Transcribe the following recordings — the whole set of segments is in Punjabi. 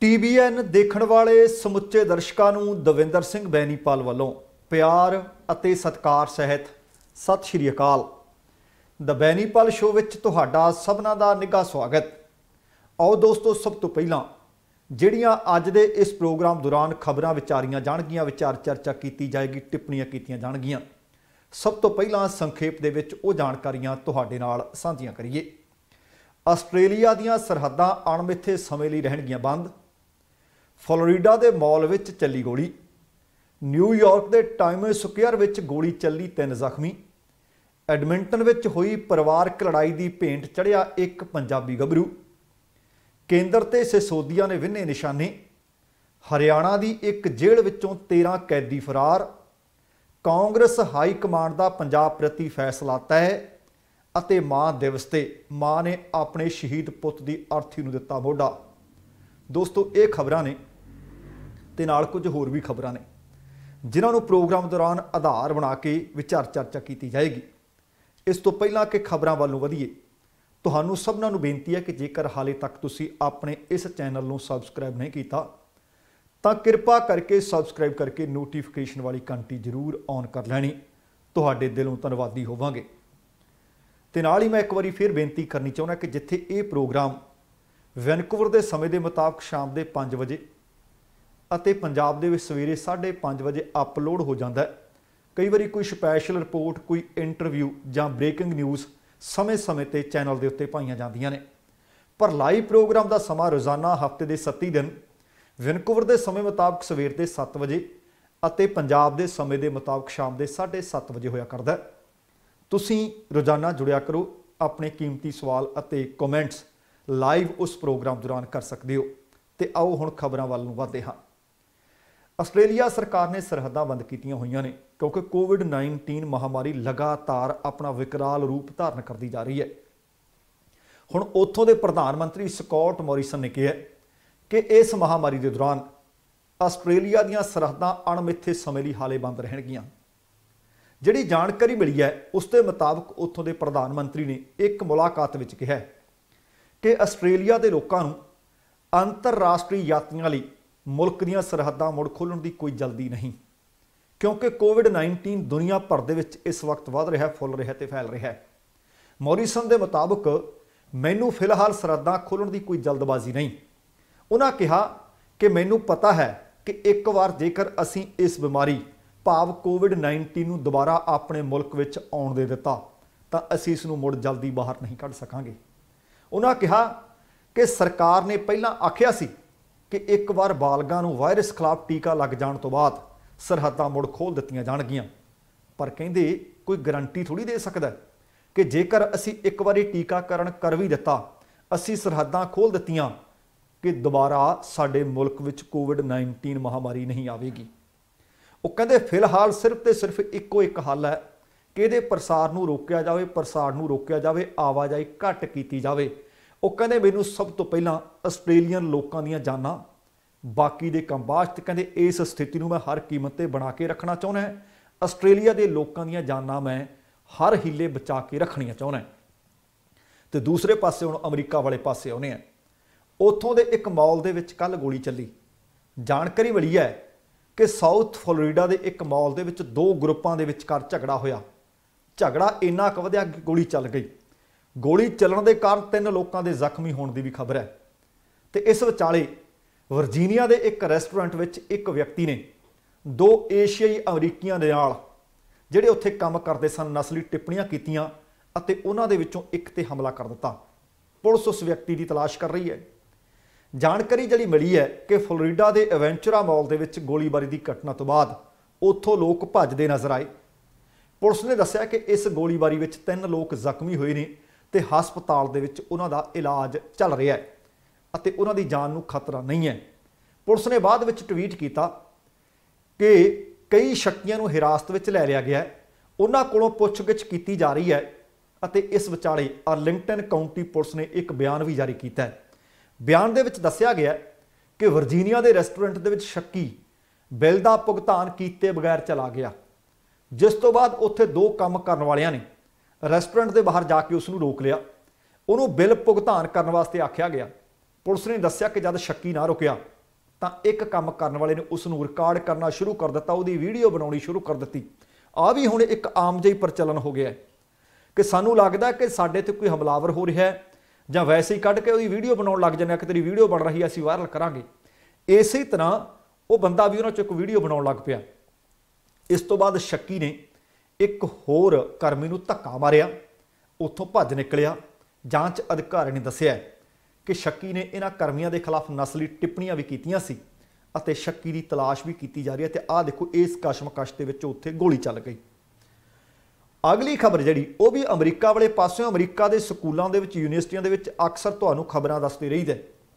ਟੀਵੀਐਨ ਦੇਖਣ ਵਾਲੇ ਸਮੁੱਚੇ ਦਰਸ਼ਕਾਂ ਨੂੰ ਦਵਿੰਦਰ ਸਿੰਘ ਬੈਣੀਪਾਲ ਵੱਲੋਂ ਪਿਆਰ ਅਤੇ ਸਤਿਕਾਰ ਸਹਿਤ ਸਤਿ ਸ਼੍ਰੀ ਅਕਾਲ ਦ ਬੈਣੀਪਾਲ ਸ਼ੋਅ ਵਿੱਚ ਤੁਹਾਡਾ ਸਭਨਾ ਦਾ ਨਿੱਘਾ ਸਵਾਗਤ ਆਓ ਦੋਸਤੋ ਸਭ ਤੋਂ ਪਹਿਲਾਂ ਜਿਹੜੀਆਂ ਅੱਜ ਦੇ ਇਸ ਪ੍ਰੋਗਰਾਮ ਦੌਰਾਨ ਖਬਰਾਂ ਵਿਚਾਰੀਆਂ ਜਾਣਗੀਆਂ ਵਿਚਾਰ ਚਰਚਾ ਕੀਤੀ ਜਾਏਗੀ ਟਿੱਪਣੀਆਂ ਕੀਤੀਆਂ ਜਾਣਗੀਆਂ ਸਭ ਤੋਂ ਪਹਿਲਾਂ ਸੰਖੇਪ ਦੇ ਵਿੱਚ ਉਹ ਜਾਣਕਾਰੀਆਂ ਤੁਹਾਡੇ ਨਾਲ ਸਾਂਝੀਆਂ ਕਰੀਏ ਆਸਟ੍ਰੇਲੀਆ ਦੀਆਂ ਸਰਹੱਦਾਂ ਅਣਮਿੱਥੇ ਸਮੇਂ ਲਈ ਰਹਿਣਗੀਆਂ ਬੰਦ ਫਲੋਰੀਡਾ ਦੇ ਮਾਲ ਵਿੱਚ ਚੱਲੀ ਗੋਲੀ ਨਿਊਯਾਰਕ ਦੇ ਟਾਈਮਜ਼ ਸਕੁਅਰ ਵਿੱਚ ਗੋਲੀ ਚੱਲੀ ਤਿੰਨ ਜ਼ਖਮੀ ਐਡਮਿੰਟਨ ਵਿੱਚ ਹੋਈ ਪਰਿਵਾਰਕ ਲੜਾਈ ਦੀ ਪੇਂਟ ਚੜਿਆ ਇੱਕ ਪੰਜਾਬੀ ਗੱਭਰੂ ਕੇਂਦਰ ਤੇ ਸਿਸੋਦੀਆਂ ਨੇ ਵਿੰਨੇ ਨਿਸ਼ਾਨੇ ਹਰਿਆਣਾ ਦੀ ਇੱਕ ਜੇਲ੍ਹ ਵਿੱਚੋਂ 13 ਕੈਦੀ ਫਰਾਰ ਕਾਂਗਰਸ ਹਾਈ ਕਮਾਂਡ ਦਾ ਪੰਜਾਬ ਪ੍ਰਤੀ ਫੈਸਲਾ ਤੈ ਅਤੇ ਮਾਂ ਦਿਵਸ ਤੇ ਮਾਂ ਨੇ ਆਪਣੇ ਸ਼ਹੀਦ ਪੁੱਤ ਦੀ ਅਰਥੀ ਨੂੰ ਦਿੱਤਾ ਮੋਢਾ ਦੋਸਤੋ ਇਹ ਖਬਰਾਂ ਨੇ ਤੇ ਨਾਲ ਕੁਝ ਹੋਰ ਵੀ ਖਬਰਾਂ ਨੇ ਜਿਨ੍ਹਾਂ ਨੂੰ ਪ੍ਰੋਗਰਾਮ ਦੌਰਾਨ ਆਧਾਰ ਬਣਾ ਕੇ ਵਿਚਾਰ ਚਰਚਾ ਕੀਤੀ ਜਾਏਗੀ ਇਸ ਤੋਂ ਪਹਿਲਾਂ ਕਿ ਖਬਰਾਂ ਵੱਲੋਂ ਵਧੀਏ ਤੁਹਾਨੂੰ ਸਭਨਾਂ ਨੂੰ ਬੇਨਤੀ ਹੈ ਕਿ ਜੇਕਰ ਹਾਲੇ ਤੱਕ ਤੁਸੀਂ ਆਪਣੇ ਇਸ ਚੈਨਲ ਨੂੰ ਸਬਸਕ੍ਰਾਈਬ ਨਹੀਂ ਕੀਤਾ ਤਾਂ ਕਿਰਪਾ ਕਰਕੇ ਸਬਸਕ੍ਰਾਈਬ ਕਰਕੇ ਨੋਟੀਫਿਕੇਸ਼ਨ ਵਾਲੀ ਘੰਟੀ ਜ਼ਰੂਰ ਔਨ ਕਰ ਲੈਣੀ ਤੁਹਾਡੇ ਦਿਲੋਂ ਧੰਨਵਾਦੀ ਹੋਵਾਂਗੇ ਤੇ ਨਾਲ ਹੀ ਮੈਂ ਇੱਕ ਵਾਰੀ ਫਿਰ ਬੇਨਤੀ ਕਰਨੀ ਚਾਹੁੰਦਾ ਕਿ ਜਿੱਥੇ ਇਹ ਪ੍ਰੋਗਰਾਮ ਵੈਨਕੂਵਰ ਦੇ ਸਮੇਂ ਦੇ ਮੁਤਾਬਕ ਸ਼ਾਮ ਦੇ 5 ਵਜੇ ਅਤੇ ਪੰਜਾਬ ਦੇ ਵਿੱਚ ਸਵੇਰੇ 5:30 ਵਜੇ ਅਪਲੋਡ ਹੋ ਜਾਂਦਾ ਹੈ ਕਈ ਵਾਰੀ ਕੋਈ ਸਪੈਸ਼ਲ ਰਿਪੋਰਟ ਕੋਈ ਇੰਟਰਵਿਊ ਜਾਂ ਬ੍ਰੇਕਿੰਗ ਨਿਊਜ਼ ਸਮੇਂ-ਸਮੇਂ ਤੇ ਚੈਨਲ ਦੇ ਉੱਤੇ ਪਾਈਆਂ ਜਾਂਦੀਆਂ ਨੇ ਪਰ ਲਾਈਵ ਪ੍ਰੋਗਰਾਮ ਦਾ ਸਮਾਂ ਰੋਜ਼ਾਨਾ ਹਫਤੇ ਦੇ 7 ਦਿਨ ਵੈਨਕੂਵਰ ਦੇ ਸਮੇਂ ਮੁਤਾਬਕ ਸਵੇਰ ਦੇ 7 ਵਜੇ ਅਤੇ ਪੰਜਾਬ ਦੇ ਸਮੇਂ ਦੇ ਮੁਤਾਬਕ ਸ਼ਾਮ ਦੇ 7:30 ਵਜੇ ਹੋਇਆ ਕਰਦਾ ਤੁਸੀਂ ਰੋਜ਼ਾਨਾ ਜੁੜਿਆ ਕਰੋ ਆਪਣੇ ਕੀਮਤੀ ਸਵਾਲ ਅਤੇ ਕਮੈਂਟਸ ਲਾਈਵ ਉਸ ਪ੍ਰੋਗਰਾਮ ਦੌਰਾਨ ਕਰ ਸਕਦੇ ਹੋ ਤੇ ਆਓ ਹੁਣ ਖਬਰਾਂ ਵੱਲ ਨੂੰ ਵਧਦੇ ਹਾਂ ਆਸਟ੍ਰੇਲੀਆ ਸਰਕਾਰ ਨੇ ਸਰਹੱਦਾਂ ਬੰਦ ਕੀਤੀਆਂ ਹੋਈਆਂ ਨੇ ਕਿਉਂਕਿ ਕੋਵਿਡ-19 ਮਹਾਮਾਰੀ ਲਗਾਤਾਰ ਆਪਣਾ ਵਿਕਰਾਲ ਰੂਪ ਧਾਰਨ ਕਰਦੀ ਜਾ ਰਹੀ ਹੈ ਹੁਣ ਉੱਥੋਂ ਦੇ ਪ੍ਰਧਾਨ ਮੰਤਰੀ ਸਕਾਟ ਮੌਰਿਸਨ ਨੇ ਕਿਹਾ ਕਿ ਇਸ ਮਹਾਮਾਰੀ ਦੇ ਦੌਰਾਨ ਆਸਟ੍ਰੇਲੀਆ ਦੀਆਂ ਸਰਹੱਦਾਂ ਅਣਮਿੱਥੇ ਸਮੇਂ ਲਈ ਹਾਲੇ ਬੰਦ ਰਹਿਣਗੀਆਂ ਜਿਹੜੀ ਜਾਣਕਾਰੀ ਮਿਲੀ ਹੈ ਉਸ ਦੇ ਮੁਤਾਬਕ ਉੱਥੋਂ ਦੇ ਪ੍ਰਧਾਨ ਮੰਤਰੀ ਨੇ ਇੱਕ ਮੁਲਾਕਾਤ ਵਿੱਚ ਕਿਹਾ ਕਿ ਆਸਟ੍ਰੇਲੀਆ ਦੇ ਲੋਕਾਂ ਨੂੰ ਅੰਤਰਰਾਸ਼ਟਰੀ ਯਾਤਰੀਆਂ ਲਈ ਮੁਲਕ ਦੀਆਂ ਸਰਹੱਦਾਂ ਮੁੜ ਖੋਲਣ ਦੀ ਕੋਈ ਜਲਦੀ ਨਹੀਂ ਕਿਉਂਕਿ ਕੋਵਿਡ-19 ਦੁਨੀਆ ਭਰ ਦੇ ਵਿੱਚ ਇਸ ਵਕਤ ਵੱਧ ਰਿਹਾ ਫੁੱਲ ਰਿਹਾ ਤੇ ਫੈਲ ਰਿਹਾ ਹੈ ਮੌਰੀਸਨ ਦੇ ਮੁਤਾਬਕ ਮੈਨੂੰ ਫਿਲਹਾਲ ਸਰਹੱਦਾਂ ਖੋਲਣ ਦੀ ਕੋਈ ਜਲਦਬਾਜ਼ੀ ਨਹੀਂ ਉਹਨਾਂ ਕਿਹਾ ਕਿ ਮੈਨੂੰ ਪਤਾ ਹੈ ਕਿ ਇੱਕ ਵਾਰ ਜੇਕਰ ਅਸੀਂ ਇਸ ਬਿਮਾਰੀ ਭਾਵ ਕੋਵਿਡ-19 ਨੂੰ ਦੁਬਾਰਾ ਆਪਣੇ ਮੁਲਕ ਵਿੱਚ ਆਉਣ ਦੇ ਦਿੱਤਾ ਤਾਂ ਅਸੀਂ ਇਸ ਨੂੰ ਮੁੜ ਜਲਦੀ ਬਾਹਰ ਨਹੀਂ ਕੱਢ ਸਕਾਂਗੇ ਉਹਨਾਂ ਕਿਹਾ ਕਿ ਸਰਕਾਰ ਨੇ ਪਹਿਲਾਂ ਆਖਿਆ ਸੀ ਕਿ ਇੱਕ ਵਾਰ ਬਾਲਗਾਂ ਨੂੰ ਵਾਇਰਸ ਖਿਲਾਫ ਟੀਕਾ ਲੱਗ ਜਾਣ ਤੋਂ ਬਾਅਦ ਸਰਹੱਦਾਂ ਮੁੜ ਖੋਲ ਦਿੱਤੀਆਂ ਜਾਣਗੀਆਂ ਪਰ ਕਹਿੰਦੇ ਕੋਈ ਗਾਰੰਟੀ ਥੋੜੀ ਦੇ ਸਕਦਾ ਕਿ ਜੇਕਰ ਅਸੀਂ ਇੱਕ ਵਾਰੀ ਟੀਕਾਕਰਨ ਕਰ ਵੀ ਦਿੱਤਾ ਅਸੀਂ ਸਰਹੱਦਾਂ ਖੋਲ ਦਿੱਤੀਆਂ ਕਿ ਦੁਬਾਰਾ ਸਾਡੇ ਮੁਲਕ ਵਿੱਚ ਕੋਵਿਡ-19 ਮਹਾਮਾਰੀ ਨਹੀਂ ਆਵੇਗੀ ਉਹ ਕਹਿੰਦੇ ਫਿਲਹਾਲ ਸਿਰਫ ਤੇ ਸਿਰਫ ਇੱਕੋ ਇੱਕ ਹੱਲ ਹੈ ਕਿਹਦੇ ਪ੍ਰਸਾਰ ਨੂੰ ਰੋਕਿਆ ਜਾਵੇ ਪ੍ਰਸਾਰ ਨੂੰ ਰੋਕਿਆ ਜਾਵੇ ਆਵਾਜਾਈ ਘੱਟ ਕੀਤੀ ਜਾਵੇ ਉਹ ਕਹਿੰਦੇ ਮੈਨੂੰ ਸਭ ਤੋਂ ਪਹਿਲਾਂ ਆਸਟ੍ਰੇਲੀਅਨ ਲੋਕਾਂ ਦੀਆਂ ਜਾਨਾਂ ਬਾਕੀ ਦੇ ਕੰਬਾਸ਼ ਤੇ ਕਹਿੰਦੇ ਇਸ ਸਥਿਤੀ ਨੂੰ ਮੈਂ ਹਰ ਕੀਮਤ ਤੇ ਬਣਾ ਕੇ ਰੱਖਣਾ ਚਾਹੁੰਦਾ ਹਾਂ ਆਸਟ੍ਰੇਲੀਆ ਦੇ ਲੋਕਾਂ ਦੀਆਂ ਜਾਨਾਂ ਮੈਂ ਹਰ ਹਿੱਲੇ ਬਚਾ ਕੇ ਰੱਖਣੀਆਂ ਚਾਹੁੰਦਾ ਤੇ ਦੂਸਰੇ ਪਾਸੇ ਹੁਣ ਅਮਰੀਕਾ ਵਾਲੇ ਪਾਸੇ ਆਉਨੇ ਆ ਉੱਥੋਂ ਦੇ ਇੱਕ ਮਾਲ ਦੇ ਵਿੱਚ ਕੱਲ ਗੋਲੀ ਚੱਲੀ ਜਾਣਕਾਰੀ ਮਿਲੀ ਹੈ ਕਿ ਸਾਊਥ ਫਲੋਰੀਡਾ ਦੇ ਇੱਕ ਮਾਲ ਦੇ ਵਿੱਚ ਦੋ ਗਰੁੱਪਾਂ ਦੇ ਕਰ ਝਗੜਾ ਹੋਇਆ ਝਗੜਾ ਇੰਨਾ ਕੁ ਵਧਿਆ ਕਿ ਗੋਲੀ ਚੱਲ ਗਈ ਗੋਲੀ ਚੱਲਣ ਦੇ ਕਾਰਨ ਤਿੰਨ ਲੋਕਾਂ ਦੇ ਜ਼ਖਮੀ ਹੋਣ ਦੀ ਵੀ ਖਬਰ ਹੈ ਤੇ ਇਸ ਵਿਚਾਲੇ ਵਰਜੀਨੀਆ ਦੇ ਇੱਕ ਰੈਸਟੋਰੈਂਟ ਵਿੱਚ ਇੱਕ ਵਿਅਕਤੀ ਨੇ ਦੋ ਏਸ਼ੀਆਈ ਅਮਰੀਕੀਆਂ ਦੇ ਨਾਲ ਜਿਹੜੇ ਉੱਥੇ ਕੰਮ ਕਰਦੇ ਸਨ ਨਸਲੀ ਟਿੱਪਣੀਆਂ ਕੀਤੀਆਂ ਅਤੇ ਉਹਨਾਂ ਦੇ ਵਿੱਚੋਂ ਇੱਕ ਤੇ ਹਮਲਾ ਕਰ ਦਿੱਤਾ ਪੁਲਿਸ ਉਸ ਵਿਅਕਤੀ ਦੀ ਤਲਾਸ਼ ਕਰ ਰਹੀ ਹੈ ਜਾਣਕਾਰੀ ਜਿਹੜੀ ਮਿਲੀ ਹੈ ਕਿ ਫਲੋਰੀਡਾ ਦੇ ਐਵੈਂਚਰਾ ਮਾਲ ਦੇ ਵਿੱਚ ਗੋਲੀਬਾਰੀ ਦੀ ਘਟਨਾ ਤੋਂ ਬਾਅਦ ਉੱਥੋਂ ਲੋਕ ਭੱਜਦੇ ਨਜ਼ਰ ਆਏ ਪੁਲਿਸ ਨੇ ਦੱਸਿਆ ਕਿ ਇਸ ਗੋਲੀਬਾਰੀ ਵਿੱਚ ਤਿੰਨ ਲੋਕ ਜ਼ਖਮੀ ਹੋਏ ਨੇ ਤੇ ਹਸਪਤਾਲ ਦੇ ਵਿੱਚ ਉਹਨਾਂ ਦਾ ਇਲਾਜ ਚੱਲ ਰਿਹਾ ਹੈ ਅਤੇ ਉਹਨਾਂ ਦੀ ਜਾਨ ਨੂੰ ਖਤਰਾ ਨਹੀਂ ਹੈ ਪੁਲਿਸ ਨੇ ਬਾਅਦ ਵਿੱਚ ਟਵੀਟ ਕੀਤਾ ਕਿ ਕਈ ਸ਼ੱਕੀਆਂ ਨੂੰ ਹਿਰਾਸਤ ਵਿੱਚ ਲੈ ਲਿਆ ਗਿਆ ਹੈ ਉਹਨਾਂ ਕੋਲੋਂ ਪੁੱਛਗਿੱਛ ਕੀਤੀ ਜਾ ਰਹੀ ਹੈ ਅਤੇ ਇਸ ਵਿਚਾਲੇ ਆਰਲਿੰਗਟਨ ਕਾਉਂਟੀ ਪੁਲਿਸ ਨੇ ਇੱਕ ਬਿਆਨ ਵੀ ਜਾਰੀ ਕੀਤਾ ਹੈ ਬਿਆਨ ਦੇ ਵਿੱਚ ਦੱਸਿਆ ਗਿਆ ਹੈ ਕਿ ਵਰਜੀਨੀਆ ਦੇ ਰੈਸਟੋਰੈਂਟ ਦੇ ਵਿੱਚ ਸ਼ੱਕੀ ਬਿੱਲ ਦਾ ਭੁਗਤਾਨ ਕੀਤੇ ਬਗੈਰ ਚਲਾ ਗਿਆ ਜਿਸ ਤੋਂ ਬਾਅਦ ਉੱਥੇ ਦੋ ਕੰਮ ਕਰਨ ਵਾਲਿਆਂ ਨੇ ਰੈਸਟੋਰੈਂਟ ਦੇ ਬਾਹਰ ਜਾ ਕੇ ਉਸ ਨੂੰ ਰੋਕ ਲਿਆ ਉਹਨੂੰ ਬਿੱਲ ਭੁਗਤਾਨ ਕਰਨ ਵਾਸਤੇ ਆਖਿਆ ਗਿਆ ਪੁਲਿਸ ਨੇ ਦੱਸਿਆ ਕਿ ਜਦ ਸ਼ੱਕੀ ਨਾ ਰੁਕਿਆ ਤਾਂ ਇੱਕ ਕੰਮ ਕਰਨ ਵਾਲੇ ਨੇ ਉਸ ਨੂੰ ਰਿਕਾਰਡ ਕਰਨਾ ਸ਼ੁਰੂ ਕਰ ਦਿੱਤਾ ਉਹਦੀ ਵੀਡੀਓ ਬਣਾਉਣੀ ਸ਼ੁਰੂ ਕਰ ਦਿੱਤੀ ਆ ਵੀ ਹੁਣ ਇੱਕ ਆਮ ਜਿਹੀ ਪ੍ਰਚਲਨ ਹੋ ਗਿਆ ਕਿ ਸਾਨੂੰ ਲੱਗਦਾ ਕਿ ਸਾਡੇ ਤੇ ਕੋਈ ਹਮਲਾਵਰ ਹੋ ਰਿਹਾ ਹੈ ਜਾਂ ਵੈਸੇ ਹੀ ਕੱਢ ਕੇ ਉਹਦੀ ਵੀਡੀਓ ਬਣਾਉਣ ਲੱਗ ਜਾਂਦੇ ਆ ਕਿ ਤੇਰੀ ਵੀਡੀਓ ਬਣ ਰਹੀ ਐ ਅਸੀਂ ਵਾਇਰਲ ਕਰਾਂਗੇ ਇਸੇ ਤਰ੍ਹਾਂ ਉਹ ਬੰਦਾ ਵੀ ਉਹਨਾਂ ਚ ਇੱਕ ਵੀਡੀਓ ਬਣਾਉਣ ਲੱਗ ਪਿਆ ਇਸ ਤੋਂ ਬਾਅਦ ਸ਼ੱਕੀ ਨੇ ਇੱਕ ਹੋਰ ਕਰਮੀ ਨੂੰ ਧੱਕਾ ਮਾਰਿਆ ਉੱਥੋਂ ਭੱਜ ਨਿਕਲਿਆ ਜਾਂਚ ਅਧਿਕਾਰੀ ਨੇ ਦੱਸਿਆ ਕਿ ਸ਼ੱਕੀ ਨੇ ਇਹਨਾਂ ਕਰਮੀਆਂ ਦੇ ਖਿਲਾਫ ਨਸਲੀ ਟਿੱਪਣੀਆਂ ਵੀ ਕੀਤੀਆਂ ਸੀ ਅਤੇ ਸ਼ੱਕੀ ਦੀ ਤਲਾਸ਼ ਵੀ ਕੀਤੀ ਜਾ ਰਹੀ ਹੈ ਤੇ ਆਹ ਦੇਖੋ ਇਸ ਕਸ਼ਮਕਸ਼ ਦੇ ਵਿੱਚ ਉੱਥੇ ਗੋਲੀ ਚੱਲ ਗਈ ਅਗਲੀ ਖਬਰ ਜਿਹੜੀ ਉਹ ਵੀ ਅਮਰੀਕਾ ਵਾਲੇ ਪਾਸਿਓਂ ਅਮਰੀਕਾ ਦੇ ਸਕੂਲਾਂ ਦੇ ਵਿੱਚ ਯੂਨੀਵਰਸਿਟੀਆਂ ਦੇ ਵਿੱਚ ਅਕਸਰ ਤੁਹਾਨੂੰ ਖਬਰਾਂ ਦੱਸਦੇ ਰਹੀਦਾ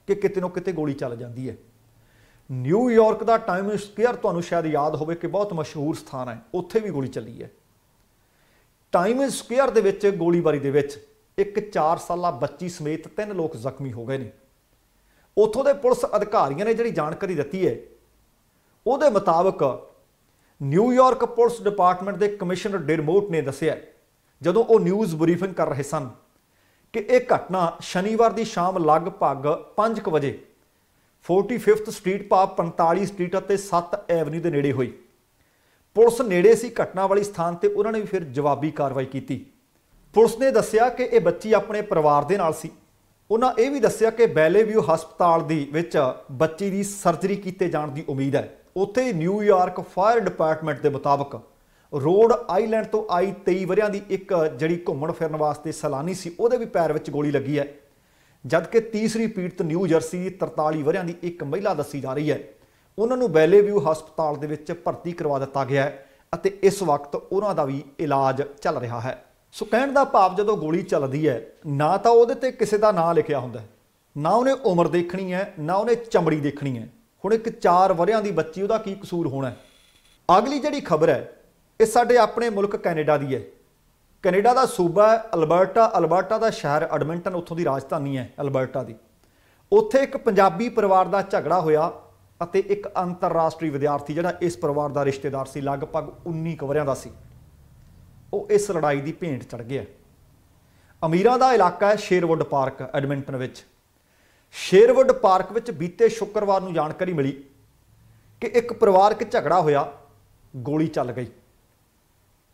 ਕਿ ਕਿਤੇ ਨੋ ਕਿਤੇ ਗੋਲੀ ਚੱਲ ਜਾਂਦੀ ਹੈ ਨਿਊਯਾਰਕ ਦਾ ਟਾਈਮ ਸਕੁਅਰ ਤੁਹਾਨੂੰ ਸ਼ਾਇਦ ਯਾਦ ਹੋਵੇ ਕਿ ਬਹੁਤ ਮਸ਼ਹੂਰ ਸਥਾਨ ਹੈ ਉੱਥੇ ਵੀ ਗੋਲੀ ਚੱਲੀ ਹੈ ਟਾਈਮ ਸਕੁਅਰ ਦੇ ਵਿੱਚ ਗੋਲੀਬਾਰੀ ਦੇ ਵਿੱਚ ਇੱਕ 4 ਸਾਲਾ ਬੱਚੀ ਸਮੇਤ ਤਿੰਨ ਲੋਕ ਜ਼ਖਮੀ ਹੋ ਗਏ ਨੇ ਉੱਥੋਂ ਦੇ ਪੁਲਿਸ ਅਧਿਕਾਰੀਆਂ ਨੇ ਜਿਹੜੀ ਜਾਣਕਾਰੀ ਦਿੱਤੀ ਹੈ ਉਹਦੇ ਮੁਤਾਬਕ ਨਿਊਯਾਰਕ ਪੁਲਿਸ ਡਿਪਾਰਟਮੈਂਟ ਦੇ ਕਮਿਸ਼ਨਰ ਡਿਰਮੋਟ ਨੇ ਦੱਸਿਆ ਜਦੋਂ ਉਹ ਨਿਊਜ਼ ਬਰੀਫਿੰਗ ਕਰ ਰਹੇ ਸਨ ਕਿ ਇਹ ਘਟਨਾ ਸ਼ਨੀਵਾਰ ਦੀ ਸ਼ਾਮ ਲਗਭਗ 5:00 ਵਜੇ 45th ਸਟਰੀਟ ਪਾਪ 45 ਸਟਰੀਟ ਅਤੇ 7 ਐਵਨਿਊ ਦੇ ਨੇੜੇ ਹੋਈ ਪੁਲਿਸ ਨੇੜੇ ਸੀ ਘਟਨਾ ਵਾਲੀ ਸਥਾਨ ਤੇ ਉਹਨਾਂ ਨੇ ਵੀ ਫਿਰ ਜਵਾਬੀ ਕਾਰਵਾਈ ਕੀਤੀ ਪੁਲਿਸ ਨੇ ਦੱਸਿਆ ਕਿ ਇਹ ਬੱਚੀ ਆਪਣੇ ਪਰਿਵਾਰ ਦੇ ਨਾਲ ਸੀ ਉਹਨਾਂ ਇਹ ਵੀ ਦੱਸਿਆ ਕਿ ਬੈਲੇਵਿਊ ਹਸਪਤਾਲ ਦੀ ਵਿੱਚ ਬੱਚੀ ਦੀ ਸਰਜਰੀ ਕੀਤੇ ਜਾਣ ਦੀ ਉਮੀਦ ਹੈ ਉੱਥੇ ਨਿਊਯਾਰਕ ਫਾਇਰ ਡਿਪਾਰਟਮੈਂਟ ਦੇ ਮੁਤਾਬਕ ਰੋਡ ਆਈਲੈਂਡ ਤੋਂ ਆਈ 23 ਵਰਿਆਂ ਦੀ ਇੱਕ ਜਿਹੜੀ ਘੁੰਮਣ ਫਿਰਨ ਵਾਸਤੇ ਸਲਾਨੀ ਸੀ ਉਹਦੇ ਵੀ ਪੈਰ ਵਿੱਚ ਗੋਲੀ ਲੱਗੀ ਹੈ ਜਦਕਿ ਤੀਸਰੀ ਪੀੜਤ ਨਿਊ ਜਰਸੀ ਦੀ 43 ਵਰਿਆਂ ਦੀ ਇੱਕ ਮਹਿਲਾ ਦੱਸੀ ਜਾ ਰਹੀ ਹੈ ਉਹਨਾਂ ਨੂੰ ਬੈਲੇਵਿਊ ਹਸਪਤਾਲ ਦੇ ਵਿੱਚ ਭਰਤੀ ਕਰਵਾ ਦਿੱਤਾ ਗਿਆ ਹੈ ਅਤੇ ਇਸ ਵਕਤ ਉਹਨਾਂ ਦਾ ਵੀ ਇਲਾਜ ਚੱਲ ਰਿਹਾ ਹੈ ਸੋ ਕਹਿਣ ਦਾ ਭਾਵ ਜਦੋਂ ਗੋਲੀ ਚੱਲਦੀ ਹੈ ਨਾ ਤਾਂ ਉਹਦੇ ਤੇ ਕਿਸੇ ਦਾ ਨਾਂ ਲਿਖਿਆ ਹੁੰਦਾ ਨਾ ਉਹਨੇ ਉਮਰ ਦੇਖਣੀ ਹੈ ਨਾ ਉਹਨੇ ਚਮੜੀ ਦੇਖਣੀ ਹੈ ਹੁਣ ਇੱਕ 4 ਵਰਿਆਂ ਦੀ ਬੱਚੀ ਉਹਦਾ ਕੀ ਕਸੂਰ ਹੋਣਾ ਅਗਲੀ ਜਿਹੜੀ ਖਬਰ ਹੈ ਇਹ ਸਾਡੇ ਆਪਣੇ ਮੁਲਕ ਕੈਨੇਡਾ ਦੀ ਹੈ ਕੈਨੇਡਾ ਦਾ ਸੂਬਾ ਅਲਬਰਟਾ ਅਲਬਰਟਾ ਦਾ ਸ਼ਹਿਰ ਐਡਮਿੰਟਨ ਉੱਥੋਂ ਦੀ ਰਾਜਧਾਨੀ ਹੈ ਅਲਬਰਟਾ ਦੀ ਉੱਥੇ ਇੱਕ ਪੰਜਾਬੀ ਪਰਿਵਾਰ ਦਾ ਝਗੜਾ ਹੋਇਆ ਅਤੇ ਇੱਕ ਅੰਤਰਰਾਸ਼ਟਰੀ ਵਿਦਿਆਰਥੀ ਜਿਹੜਾ ਇਸ ਪਰਿਵਾਰ ਦਾ ਰਿਸ਼ਤੇਦਾਰ ਸੀ ਲਗਭਗ 19 ਵਰਿਆਂ ਦਾ ਸੀ ਉਹ ਇਸ ਲੜਾਈ ਦੀ ਭੇਂਟ ਚੜ ਗਿਆ ਅਮੀਰਾਂ ਦਾ ਇਲਾਕਾ ਹੈ ਸ਼ੇਰਵੁੱਡ ਪਾਰਕ ਐਡਮਿੰਟਨ ਵਿੱਚ ਸ਼ੇਰਵੁੱਡ ਪਾਰਕ ਵਿੱਚ ਬੀਤੇ ਸ਼ੁੱਕਰਵਾਰ ਨੂੰ ਜਾਣਕਾਰੀ ਮਿਲੀ ਕਿ ਇੱਕ ਪਰਿਵਾਰਕ ਝਗੜਾ ਹੋਇਆ ਗੋਲੀ ਚੱਲ ਗਈ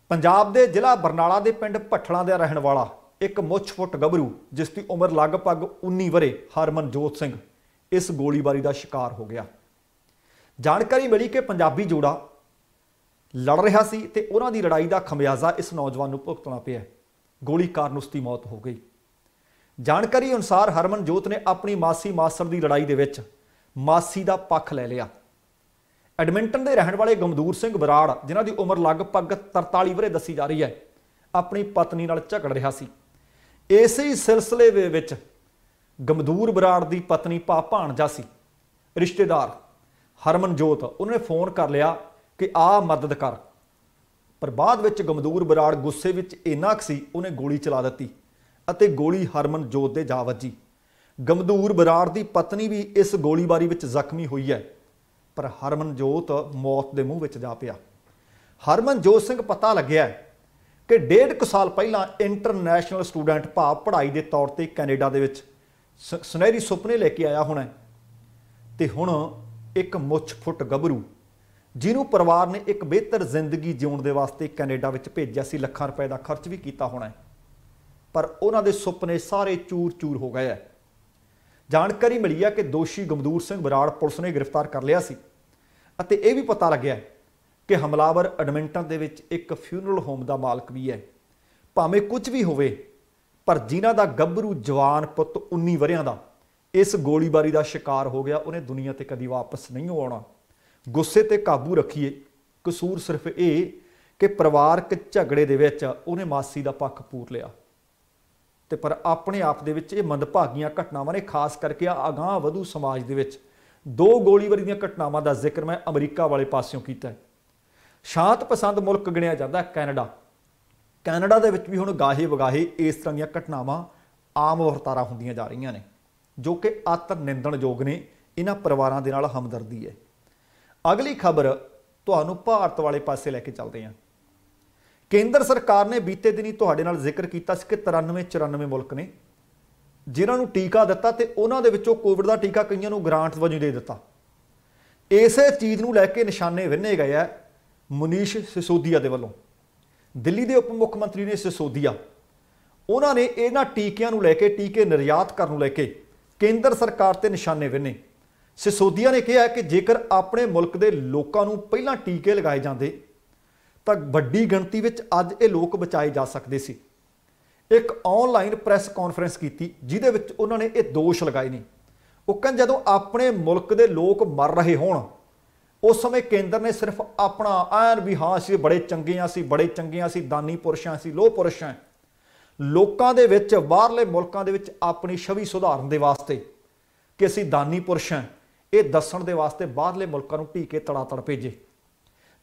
ਪੰਜਾਬ ਦੇ ਜ਼ਿਲ੍ਹਾ ਬਰਨਾਲਾ ਦੇ ਪਿੰਡ ਭੱਠਲਾ ਦਾ ਰਹਿਣ ਵਾਲਾ ਇੱਕ ਮੁੱਛਫੁੱਟ ਗੱਭਰੂ ਜਿਸ ਦੀ ਉਮਰ ਲਗਭਗ 19 ਵਰੇ ਹਰਮਨਜੋਤ ਸਿੰਘ ਇਸ ਗੋਲੀਬਾਰੀ ਦਾ ਸ਼ਿਕਾਰ ਹੋ ਗਿਆ ਜਾਣਕਾਰੀ ਮਿਲੀ ਕਿ ਪੰਜਾਬੀ ਜੋੜਾ ਲੜ ਰਿਹਾ ਸੀ ਤੇ ਉਹਨਾਂ ਦੀ ਲੜਾਈ ਦਾ ਖਮਿਆਜ਼ਾ ਇਸ ਨੌਜਵਾਨ ਨੂੰ ਭੁਗਤਣਾ ਪਿਆ ਗੋਲੀ ਕਾਰਨ ਉਸ ਦੀ ਮੌਤ ਹੋ ਗਈ ਜਾਣਕਾਰੀ ਅਨੁਸਾਰ ਹਰਮਨਜੋਤ ਨੇ ਆਪਣੀ ਮਾਸੀ ਮਾਸਰ ਦੀ ਲੜਾਈ ਦੇ ਵਿੱਚ ਮਾਸੀ ਦਾ ਪੱਖ ਲੈ ਲਿਆ ਐਡਮਿੰਟਨ ਦੇ ਰਹਿਣ ਵਾਲੇ ਗਮਦੂਰ ਸਿੰਘ ਬਰਾੜ ਜਿਨ੍ਹਾਂ ਦੀ ਉਮਰ ਲਗਭਗ 43 ਵਰੇ ਦੱਸੀ ਜਾ ਰਹੀ ਹੈ ਆਪਣੀ ਪਤਨੀ ਨਾਲ ਝਗੜ ਰਿਹਾ ਸੀ ਇਸੇ ਹੀ ਸਿਲਸਿਲੇ ਦੇ ਵਿੱਚ ਗਮਦੂਰ ਬਰਾੜ ਦੀ ਪਤਨੀ ਭਾਣ ਭਾਣਜਾ ਸੀ ਰਿਸ਼ਤੇਦਾਰ ਹਰਮਨਜੋਤ ਉਹਨੇ ਫੋਨ ਕਰ ਲਿਆ ਕਿ ਆ ਮਦਦ ਕਰ ਪਰ ਬਾਅਦ ਵਿੱਚ ਗਮਦੂਰ ਬਰਾੜ ਗੁੱਸੇ ਵਿੱਚ ਇੰਨਾ ਕੁ ਸੀ ਉਹਨੇ ਗੋਲੀ ਚਲਾ ਦਿੱਤੀ ਅਤੇ ਗੋਲੀ ਹਰਮਨਜੋਤ ਦੇ ਜਾ ਵੱਜੀ ਗਮਦੂਰ ਬਰਾੜ ਦੀ ਪਤਨੀ ਵੀ ਇਸ ਗੋਲੀਬਾਰੀ ਵਿੱਚ ਜ਼ਖਮੀ ਹੋਈ ਹੈ ਪਰ ਹਰਮਨਜੋਤ ਮੌਤ ਦੇ ਮੂੰਹ ਵਿੱਚ ਜਾ ਪਿਆ ਹਰਮਨਜੋਤ ਸਿੰਘ ਪਤਾ ਲੱਗਿਆ ਕਿ ਡੇਢ ਕੁ ਸਾਲ ਪਹਿਲਾਂ ਇੰਟਰਨੈਸ਼ਨਲ ਸਟੂਡੈਂਟ ਭਾਵ ਪੜ੍ਹਾਈ ਦੇ ਤੌਰ ਤੇ ਕੈਨੇਡਾ ਦੇ ਵਿੱਚ ਸੁਨਹਿਰੀ ਸੁਪਨੇ ਲੈ ਕੇ ਆਇਆ ਹੋਣਾ ਤੇ ਹੁਣ ਇੱਕ ਮੁੱਛ ਫੁੱਟ ਗੱਭਰੂ ਜਿਹਨੂੰ ਪਰਿਵਾਰ ਨੇ ਇੱਕ ਬਿਹਤਰ ਜ਼ਿੰਦਗੀ ਜਿਉਣ ਦੇ ਵਾਸਤੇ ਕੈਨੇਡਾ ਵਿੱਚ ਭੇਜਿਆ ਸੀ ਲੱਖਾਂ ਰੁਪਏ ਦਾ ਖਰਚ ਵੀ ਕੀਤਾ ਹੋਣਾ ਪਰ ਉਹਨਾਂ ਦੇ ਸੁਪਨੇ ਸਾਰੇ ਚੂਰ-ਚੂਰ ਹੋ ਗਏ ਆ ਜਾਣਕਾਰੀ ਮਿਲੀ ਆ ਕਿ ਦੋਸ਼ੀ ਗਮਦੂਰ ਸਿੰਘ ਬਰਾੜ ਪੁਲਿਸ ਨੇ ਗ੍ਰਿਫਤਾਰ ਕਰ ਲਿਆ ਸੀ ਅਤੇ ਇਹ ਵੀ ਪਤਾ ਲੱਗਿਆ ਕਿ ਹਮਲਾਵਰ ਐਡਮਿੰਟਨ ਦੇ ਵਿੱਚ ਇੱਕ ਫਿਊਨਰਲ ਹੋਮ ਦਾ ਮਾਲਕ ਵੀ ਹੈ ਭਾਵੇਂ ਕੁਝ ਵੀ ਹੋਵੇ ਪਰ ਜਿਨ੍ਹਾਂ ਦਾ ਗੱਭਰੂ ਜਵਾਨ ਪੁੱਤ 19 ਵਰਿਆਂ ਦਾ ਇਸ ਗੋਲੀਬਾਰੀ ਦਾ ਸ਼ਿਕਾਰ ਹੋ ਗਿਆ ਉਹਨੇ ਦੁਨੀਆ ਤੇ ਕਦੀ ਵਾਪਸ ਨਹੀਂ ਆਉਣਾ ਗੁੱਸੇ ਤੇ ਕਾਬੂ ਰੱਖੀਏ ਕਸੂਰ ਸਿਰਫ ਇਹ ਕਿ ਪਰਿਵਾਰਕ ਝਗੜੇ ਦੇ ਵਿੱਚ ਉਹਨੇ ਮਾਸੀ ਦਾ ਪੱਖ ਪੂਰ ਲਿਆ ਤੇ ਪਰ ਆਪਣੇ ਆਪ ਦੇ ਵਿੱਚ ਇਹ ਮੰਦਭਾਗੀਆਂ ਘਟਨਾਵਾਂ ਨੇ ਖਾਸ ਕਰਕੇ ਆਗਾਹ ਵਧੂ ਸਮਾਜ ਦੇ ਵਿੱਚ ਦੋ ਗੋਲੀਬਾਰੀ ਦੀਆਂ ਘਟਨਾਵਾਂ ਦਾ ਜ਼ਿਕਰ ਮੈਂ ਅਮਰੀਕਾ ਵਾਲੇ ਪਾਸਿਓਂ ਕੀਤਾ ਹੈ ਸ਼ਾਂਤ ਪਸੰਦ ਮੁਲਕ ਗਿਣਿਆ ਜਾਂਦਾ ਕੈਨੇਡਾ ਕੈਨੇਡਾ ਦੇ ਵਿੱਚ ਵੀ ਹੁਣ ਗਾਹੇ ਵਗਾਹੇ ਇਸ ਤਰ੍ਹਾਂ ਦੀਆਂ ਘਟਨਾਵਾਂ ਆਮ ਵਰਤਾਰਾ ਹੁੰਦੀਆਂ ਜਾ ਰਹੀਆਂ ਨੇ ਜੋ ਕਿ ਅਤ ਨਿੰਦਣਯੋਗ ਨੇ ਇਹਨਾਂ ਪਰਿਵਾਰਾਂ ਦੇ ਨਾਲ ਹਮਦਰਦੀ ਹੈ ਅਗਲੀ ਖਬਰ ਤੁਹਾਨੂੰ ਭਾਰਤ ਵਾਲੇ ਪਾਸੇ ਲੈ ਕੇ ਚੱਲਦੇ ਹਾਂ ਕੇਂਦਰ ਸਰਕਾਰ ਨੇ ਬੀਤੇ ਦਿਨੀ ਤੁਹਾਡੇ ਨਾਲ ਜ਼ਿਕਰ ਕੀਤਾ ਸੀ ਕਿ 93 94 ਮੁਲਕ ਨੇ ਜਿਨ੍ਹਾਂ ਨੂੰ ਟੀਕਾ ਦਿੱਤਾ ਤੇ ਉਹਨਾਂ ਦੇ ਵਿੱਚੋਂ ਕੋਵਿਡ ਦਾ ਟੀਕਾ ਕਈਆਂ ਨੂੰ ਗ੍ਰਾਂਟ ਵਜੋਂ ਦੇ ਦਿੱਤਾ ਇਸੇ ਚੀਜ਼ ਨੂੰ ਲੈ ਕੇ ਨਿਸ਼ਾਨੇ ਵਿੰਨੇ ਗਏ ਆ ਮਨੀਸ਼ ਸਿਸੋਦੀਆ ਦੇ ਵੱਲੋਂ ਦਿੱਲੀ ਦੇ ਉਪ ਮੁੱਖ ਮੰਤਰੀ ਨੇ ਸਿਸੋਦੀਆ ਉਹਨਾਂ ਨੇ ਇਹਨਾਂ ਟੀਕਿਆਂ ਨੂੰ ਲੈ ਕੇ ਟੀਕੇ ਨਿਰਯਾਤ ਕਰਨ ਨੂੰ ਲੈ ਕੇ ਕੇਂਦਰ ਸਰਕਾਰ ਤੇ ਨਿਸ਼ਾਨੇ ਵਿੰਨੇ ਸਿਸੋਦੀਆ ਨੇ ਕਿਹਾ ਕਿ ਜੇਕਰ ਆਪਣੇ ਮੁਲਕ ਦੇ ਲੋਕਾਂ ਨੂੰ ਪਹਿਲਾਂ ਟੀਕੇ ਲਗਾਏ ਜਾਂਦੇ ਤਾਂ ਵੱਡੀ ਗਿਣਤੀ ਵਿੱਚ ਅੱਜ ਇਹ ਲੋਕ ਬਚਾਏ ਜਾ ਸਕਦੇ ਸੀ ਇੱਕ ਆਨਲਾਈਨ ਪ੍ਰੈਸ ਕਾਨਫਰੰਸ ਕੀਤੀ ਜਿਹਦੇ ਵਿੱਚ ਉਹਨਾਂ ਨੇ ਇਹ ਦੋਸ਼ ਲਗਾਏ ਨੇ ਉਹ ਕਹਿੰਦੇ ਜਦੋਂ ਆਪਣੇ ਮੁਲਕ ਦੇ ਲੋਕ ਮਰ ਰਹੇ ਹੋਣ ਉਸ ਸਮੇਂ ਕੇਂਦਰ ਨੇ ਸਿਰਫ ਆਪਣਾ ਐਨ ਵੀ ਹਾਂ ਅਸੀਂ ਬੜੇ ਚੰਗੇ ਆ ਸੀ ਬੜੇ ਚੰਗੇ ਆ ਸੀ ਦਾਨੀ ਪੁਰਸ਼ਾਂ ਸੀ ਲੋਹ ਪੁਰਸ਼ਾਂ ਲੋਕਾਂ ਦੇ ਵਿੱਚ ਬਾਹਰਲੇ ਮੁਲਕਾਂ ਦੇ ਵਿੱਚ ਆਪਣੀ ਛਵੀ ਸੁਧਾਰਨ ਦੇ ਵਾਸਤੇ ਕਿ ਅਸੀਂ ਦਾਨੀ ਪੁਰਸ਼ਾਂ ਇਹ ਦੱਸਣ ਦੇ ਵਾਸਤੇ ਬਾਹਰਲੇ ਮੁਲਕਾਂ ਨੂੰ ਢੀਕੇ ਤੜਾ ਤੜ ਭੇਜੇ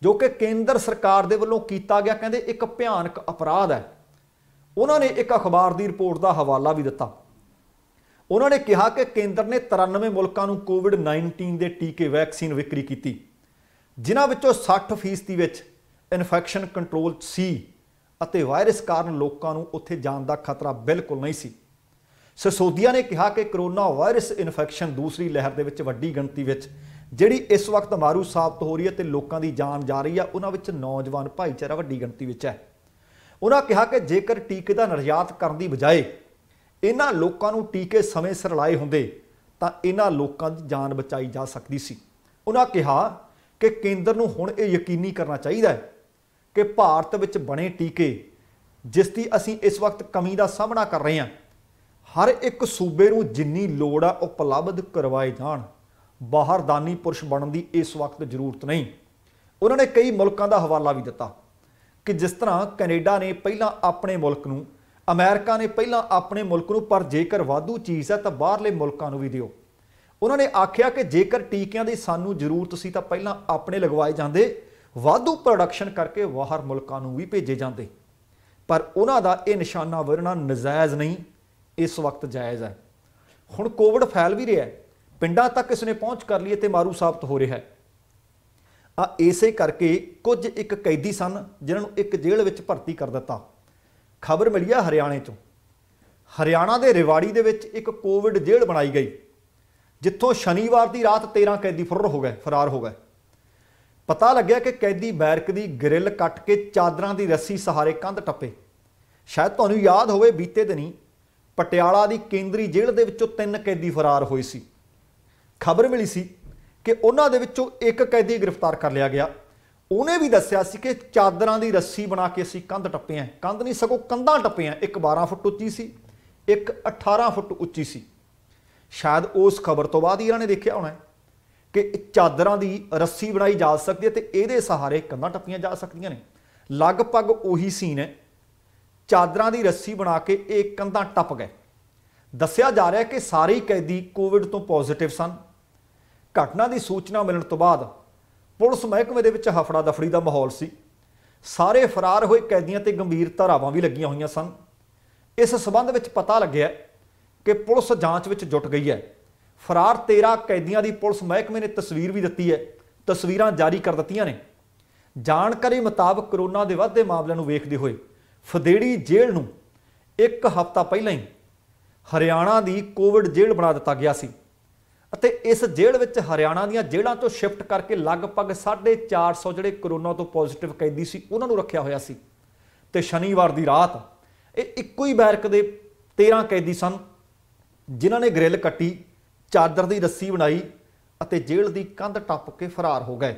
ਜੋ ਕਿ ਕੇਂਦਰ ਸਰਕਾਰ ਦੇ ਵੱਲੋਂ ਕੀਤਾ ਗਿਆ ਕਹਿੰਦੇ ਇੱਕ ਭਿਆਨਕ ਅਪਰਾਧ ਹੈ ਉਹਨਾਂ ਨੇ ਇੱਕ ਅਖਬਾਰ ਦੀ ਰਿਪੋਰਟ ਦਾ ਹਵਾਲਾ ਵੀ ਦਿੱਤਾ ਉਹਨਾਂ ਨੇ ਕਿਹਾ ਕਿ ਕੇਂਦਰ ਨੇ 93 ਮੁਲਕਾਂ ਨੂੰ ਕੋਵਿਡ-19 ਦੇ ਟੀਕੇ ਵੈਕਸੀਨ ਵਿਕਰੀ ਕੀਤੀ ਜਿਨ੍ਹਾਂ ਵਿੱਚੋਂ 60% ਦੀ ਵਿੱਚ ਇਨਫੈਕਸ਼ਨ ਕੰਟਰੋਲ ਸੀ ਅਤੇ ਵਾਇਰਸ ਕਾਰਨ ਲੋਕਾਂ ਨੂੰ ਉੱਥੇ ਜਾਣ ਦਾ ਖਤਰਾ ਬਿਲਕੁਲ ਨਹੀਂ ਸੀ ਸਸੋਦੀਆ ਨੇ ਕਿਹਾ ਕਿ ਕਰੋਨਾ ਵਾਇਰਸ ਇਨਫੈਕਸ਼ਨ ਦੂਸਰੀ ਲਹਿਰ ਦੇ ਵਿੱਚ ਵੱਡੀ ਗਿਣਤੀ ਵਿੱਚ ਜਿਹੜੀ ਇਸ ਵਕਤ ਮਾਰੂ ਸਾਬਤ ਹੋ ਰਹੀ ਹੈ ਤੇ ਲੋਕਾਂ ਦੀ ਜਾਨ ਜਾ ਰਹੀ ਹੈ ਉਹਨਾਂ ਵਿੱਚ ਨੌਜਵਾਨ ਭਾਈਚਾਰਾ ਵੱਡੀ ਗਿਣਤੀ ਵਿੱਚ ਹੈ ਉਹਨਾਂ ਕਿਹਾ ਕਿ ਜੇਕਰ ਟੀਕੇ ਦਾ ਨਿਰਯਾਤ ਕਰਨ ਦੀ ਬਜਾਏ ਇਹਨਾਂ ਲੋਕਾਂ ਨੂੰ ਟੀਕੇ ਸਮੇਂ ਸਿਰ ਲਾਏ ਹੁੰਦੇ ਤਾਂ ਇਹਨਾਂ ਲੋਕਾਂ ਦੀ ਜਾਨ ਬਚਾਈ ਜਾ ਸਕਦੀ ਸੀ ਉਹਨਾਂ ਕਿਹਾ ਕਿ ਕੇਂਦਰ ਨੂੰ ਹੁਣ ਇਹ ਯਕੀਨੀ ਕਰਨਾ ਚਾਹੀਦਾ ਹੈ ਕਿ ਭਾਰਤ ਵਿੱਚ ਬਣੇ ਟੀਕੇ ਜਿਸ ਦੀ ਅਸੀਂ ਇਸ ਵਕਤ ਕਮੀ ਦਾ ਸਾਹਮਣਾ ਕਰ ਰਹੇ ਹਾਂ ਹਰ ਇੱਕ ਸੂਬੇ ਨੂੰ ਜਿੰਨੀ ਲੋੜ ਆ ਉਪਲਬਧ ਕਰਵਾਏ ਜਾਣ ਬਾਹਰਦਾਨੀ ਪੁਰਸ਼ ਬਣਨ ਦੀ ਇਸ ਵਕਤ ਜ਼ਰੂਰਤ ਨਹੀਂ ਉਹਨਾਂ ਨੇ ਕਈ ਮੁਲਕਾਂ ਦਾ ਹਵਾਲਾ ਵੀ ਦਿੱਤਾ ਕਿ ਜਿਸ ਤਰ੍ਹਾਂ ਕੈਨੇਡਾ ਨੇ ਪਹਿਲਾਂ ਆਪਣੇ ਮੁਲਕ ਨੂੰ ਅਮਰੀਕਾ ਨੇ ਪਹਿਲਾਂ ਆਪਣੇ ਮੁਲਕ ਨੂੰ ਪਰ ਜੇਕਰ ਵਾਧੂ ਚੀਜ਼ ਹੈ ਤਾਂ ਬਾਹਰਲੇ ਮੁਲਕਾਂ ਨੂੰ ਵੀ ਦਿਓ ਉਹਨਾਂ ਨੇ ਆਖਿਆ ਕਿ ਜੇਕਰ ਟੀਕਿਆਂ ਦੀ ਸਾਨੂੰ ਜ਼ਰੂਰਤ ਸੀ ਤਾਂ ਪਹਿਲਾਂ ਆਪਣੇ ਲਗਵਾਏ ਜਾਂਦੇ ਵਾਧੂ ਪ੍ਰੋਡਕਸ਼ਨ ਕਰਕੇ ਬਾਹਰ ਮੁਲਕਾਂ ਨੂੰ ਵੀ ਭੇਜੇ ਜਾਂਦੇ ਪਰ ਉਹਨਾਂ ਦਾ ਇਹ ਨਿਸ਼ਾਨਾ ਵਰਣਾ ਨਜਾਇਜ਼ ਨਹੀਂ ਇਸ ਵਕਤ ਜਾਇਜ਼ ਹੈ ਹੁਣ ਕੋਵਿਡ ਫੈਲ ਵੀ ਰਿਹਾ ਹੈ ਪਿੰਡਾਂ ਤੱਕ ਇਸ ਨੇ ਪਹੁੰਚ ਕਰ ਲਈ ਤੇ ਮਾਰੂ ਸਾਬਤ ਹੋ ਰਿਹਾ ਹੈ ਆ ਇਸੇ ਕਰਕੇ ਕੁਝ ਇੱਕ ਕੈਦੀ ਸਨ ਜਿਨ੍ਹਾਂ ਨੂੰ ਇੱਕ ਜੇਲ੍ਹ ਵਿੱਚ ਭਰਤੀ ਕਰ ਦਿੱਤਾ ਖਬਰ ਮਿਲੀ ਆ ਹਰਿਆਣੇ ਤੋਂ ਹਰਿਆਣਾ ਦੇ ਰਿਵਾੜੀ ਦੇ ਵਿੱਚ ਇੱਕ ਕੋਵਿਡ ਜੇਲ੍ਹ ਬਣਾਈ ਗਈ ਜਿੱਥੋਂ ਸ਼ਨੀਵਾਰ ਦੀ ਰਾਤ 13 ਕੈਦੀ ਫਰਰ ਹੋ ਗਏ ਫਰਾਰ ਹੋ ਗਏ ਪਤਾ ਲੱਗਿਆ ਕਿ ਕੈਦੀ ਬੈਰਕ ਦੀ ਗ੍ਰਿਲ ਕੱਟ ਕੇ ਚਾਦਰਾਂ ਦੀ ਰੱਸੀ ਸਹਾਰੇ ਕੰਧ ਟੱਪੇ ਸ਼ਾਇਦ ਤੁਹਾਨੂੰ ਯਾਦ ਹੋਵੇ ਬੀਤੇ ਦਿਨੀ ਪਟਿਆਲਾ ਦੀ ਕੇਂਦਰੀ ਜੇਲ੍ਹ ਦੇ ਵਿੱਚੋਂ ਤਿੰਨ ਕੈਦੀ ਫਰਾਰ ਹੋਏ ਸੀ ਖਬਰ ਮਿਲੀ ਸੀ ਕਿ ਉਹਨਾਂ ਦੇ ਵਿੱਚੋਂ ਇੱਕ ਕੈਦੀ ਗ੍ਰਿਫਤਾਰ ਕਰ ਲਿਆ ਗਿਆ ਉਹਨੇ ਵੀ ਦੱਸਿਆ ਸੀ ਕਿ ਚਾਦਰਾਂ ਦੀ ਰੱਸੀ ਬਣਾ ਕੇ ਅਸੀਂ ਕੰਧ ਟੱਪੇ ਆ ਕੰਧ ਨਹੀਂ ਸਗੋਂ ਕੰਧਾਂ ਟੱਪੇ ਆ ਇੱਕ 12 ਫੁੱਟ ਉੱਚੀ ਸੀ ਇੱਕ 18 ਫੁੱਟ ਉੱਚੀ ਸੀ ਸ਼ਾਇਦ ਉਸ ਖਬਰ ਤੋਂ ਬਾਅਦ ਹੀ ਇਹਨਾਂ ਨੇ ਦੇਖਿਆ ਹੋਣਾ ਕਿ ਚਾਦਰਾਂ ਦੀ ਰੱਸੀ ਬਣਾਈ ਜਾ ਸਕਦੀ ਹੈ ਤੇ ਇਹਦੇ ਸਹਾਰੇ ਕੰਧਾਂ ਟੱਪੀਆਂ ਜਾ ਸਕਦੀਆਂ ਨੇ ਲਗਭਗ ਉਹੀ ਸੀਨ ਹੈ ਚਾਦਰਾਂ ਦੀ ਰੱਸੀ ਬਣਾ ਕੇ ਇਹ ਕੰਧਾਂ ਟੱਪ ਗਏ ਦੱਸਿਆ ਜਾ ਰਿਹਾ ਕਿ ਸਾਰੇ ਕੈਦੀ ਕੋਵਿਡ ਤੋਂ ਪੋਜ਼ਿਟਿਵ ਸਨ ਘਟਨਾ ਦੀ ਸੂਚਨਾ ਮਿਲਣ ਤੋਂ ਬਾਅਦ ਪੁਲਿਸ ਮਹਿਕਮੇ ਦੇ ਵਿੱਚ ਹਫੜਾ ਦਫੜੀ ਦਾ ਮਾਹੌਲ ਸੀ ਸਾਰੇ ਫਰਾਰ ਹੋਏ ਕੈਦੀਆਂ ਤੇ ਗੰਭੀਰ ਧਾਰਾਵਾਂ ਵੀ ਲੱਗੀਆਂ ਹੋਈਆਂ ਸਨ ਇਸ ਸਬੰਧ ਵਿੱਚ ਪਤਾ ਲੱਗਿਆ ਕਿ ਪੁਲਿਸ ਜਾਂਚ ਵਿੱਚ ਜੁਟ ਗਈ ਹੈ ਫਰਾਰ 13 ਕੈਦੀਆਂ ਦੀ ਪੁਲਿਸ ਮਹਿਕਮੇ ਨੇ ਤਸਵੀਰ ਵੀ ਦਿੱਤੀ ਹੈ ਤਸਵੀਰਾਂ ਜਾਰੀ ਕਰ ਦਿੱਤੀਆਂ ਨੇ ਜਾਣਕਾਰੀ ਮੁਤਾਬਕ ਕਰੋਨਾ ਦੇ ਵੱਧਦੇ ਮਾਮਲਿਆਂ ਨੂੰ ਵੇਖਦੇ ਹੋਏ ਫਦੇੜੀ ਜੇਲ੍ਹ ਨੂੰ ਇੱਕ ਹਫ਼ਤਾ ਪਹਿਲਾਂ ਹੀ ਹਰਿਆਣਾ ਦੀ ਕੋਵਿਡ ਜੇਲ੍ਹ ਬਣਾ ਦਿੱਤਾ ਗਿਆ ਸੀ ਅਤੇ ਇਸ ਜੇਲ੍ਹ ਵਿੱਚ ਹਰਿਆਣਾ ਦੀਆਂ ਜੇਲ੍ਹਾਂ ਤੋਂ ਸ਼ਿਫਟ ਕਰਕੇ ਲਗਭਗ 450 ਜਿਹੜੇ ਕੋਰੋਨਾ ਤੋਂ ਪੋਜ਼ਿਟਿਵ ਕੈਦੀ ਸੀ ਉਹਨਾਂ ਨੂੰ ਰੱਖਿਆ ਹੋਇਆ ਸੀ ਤੇ ਸ਼ਨੀਵਾਰ ਦੀ ਰਾਤ ਇਹ ਇੱਕੋ ਹੀ ਬੈਰਕ ਦੇ 13 ਕੈਦੀ ਸਨ ਜਿਨ੍ਹਾਂ ਨੇ ਗ੍ਰਿਲ ਕੱਟੀ ਚਾਦਰ ਦੀ ਰੱਸੀ ਬਣਾਈ ਅਤੇ ਜੇਲ੍ਹ ਦੀ ਕੰਧ ਟੱਪ ਕੇ ਫਰਾਰ ਹੋ ਗਏ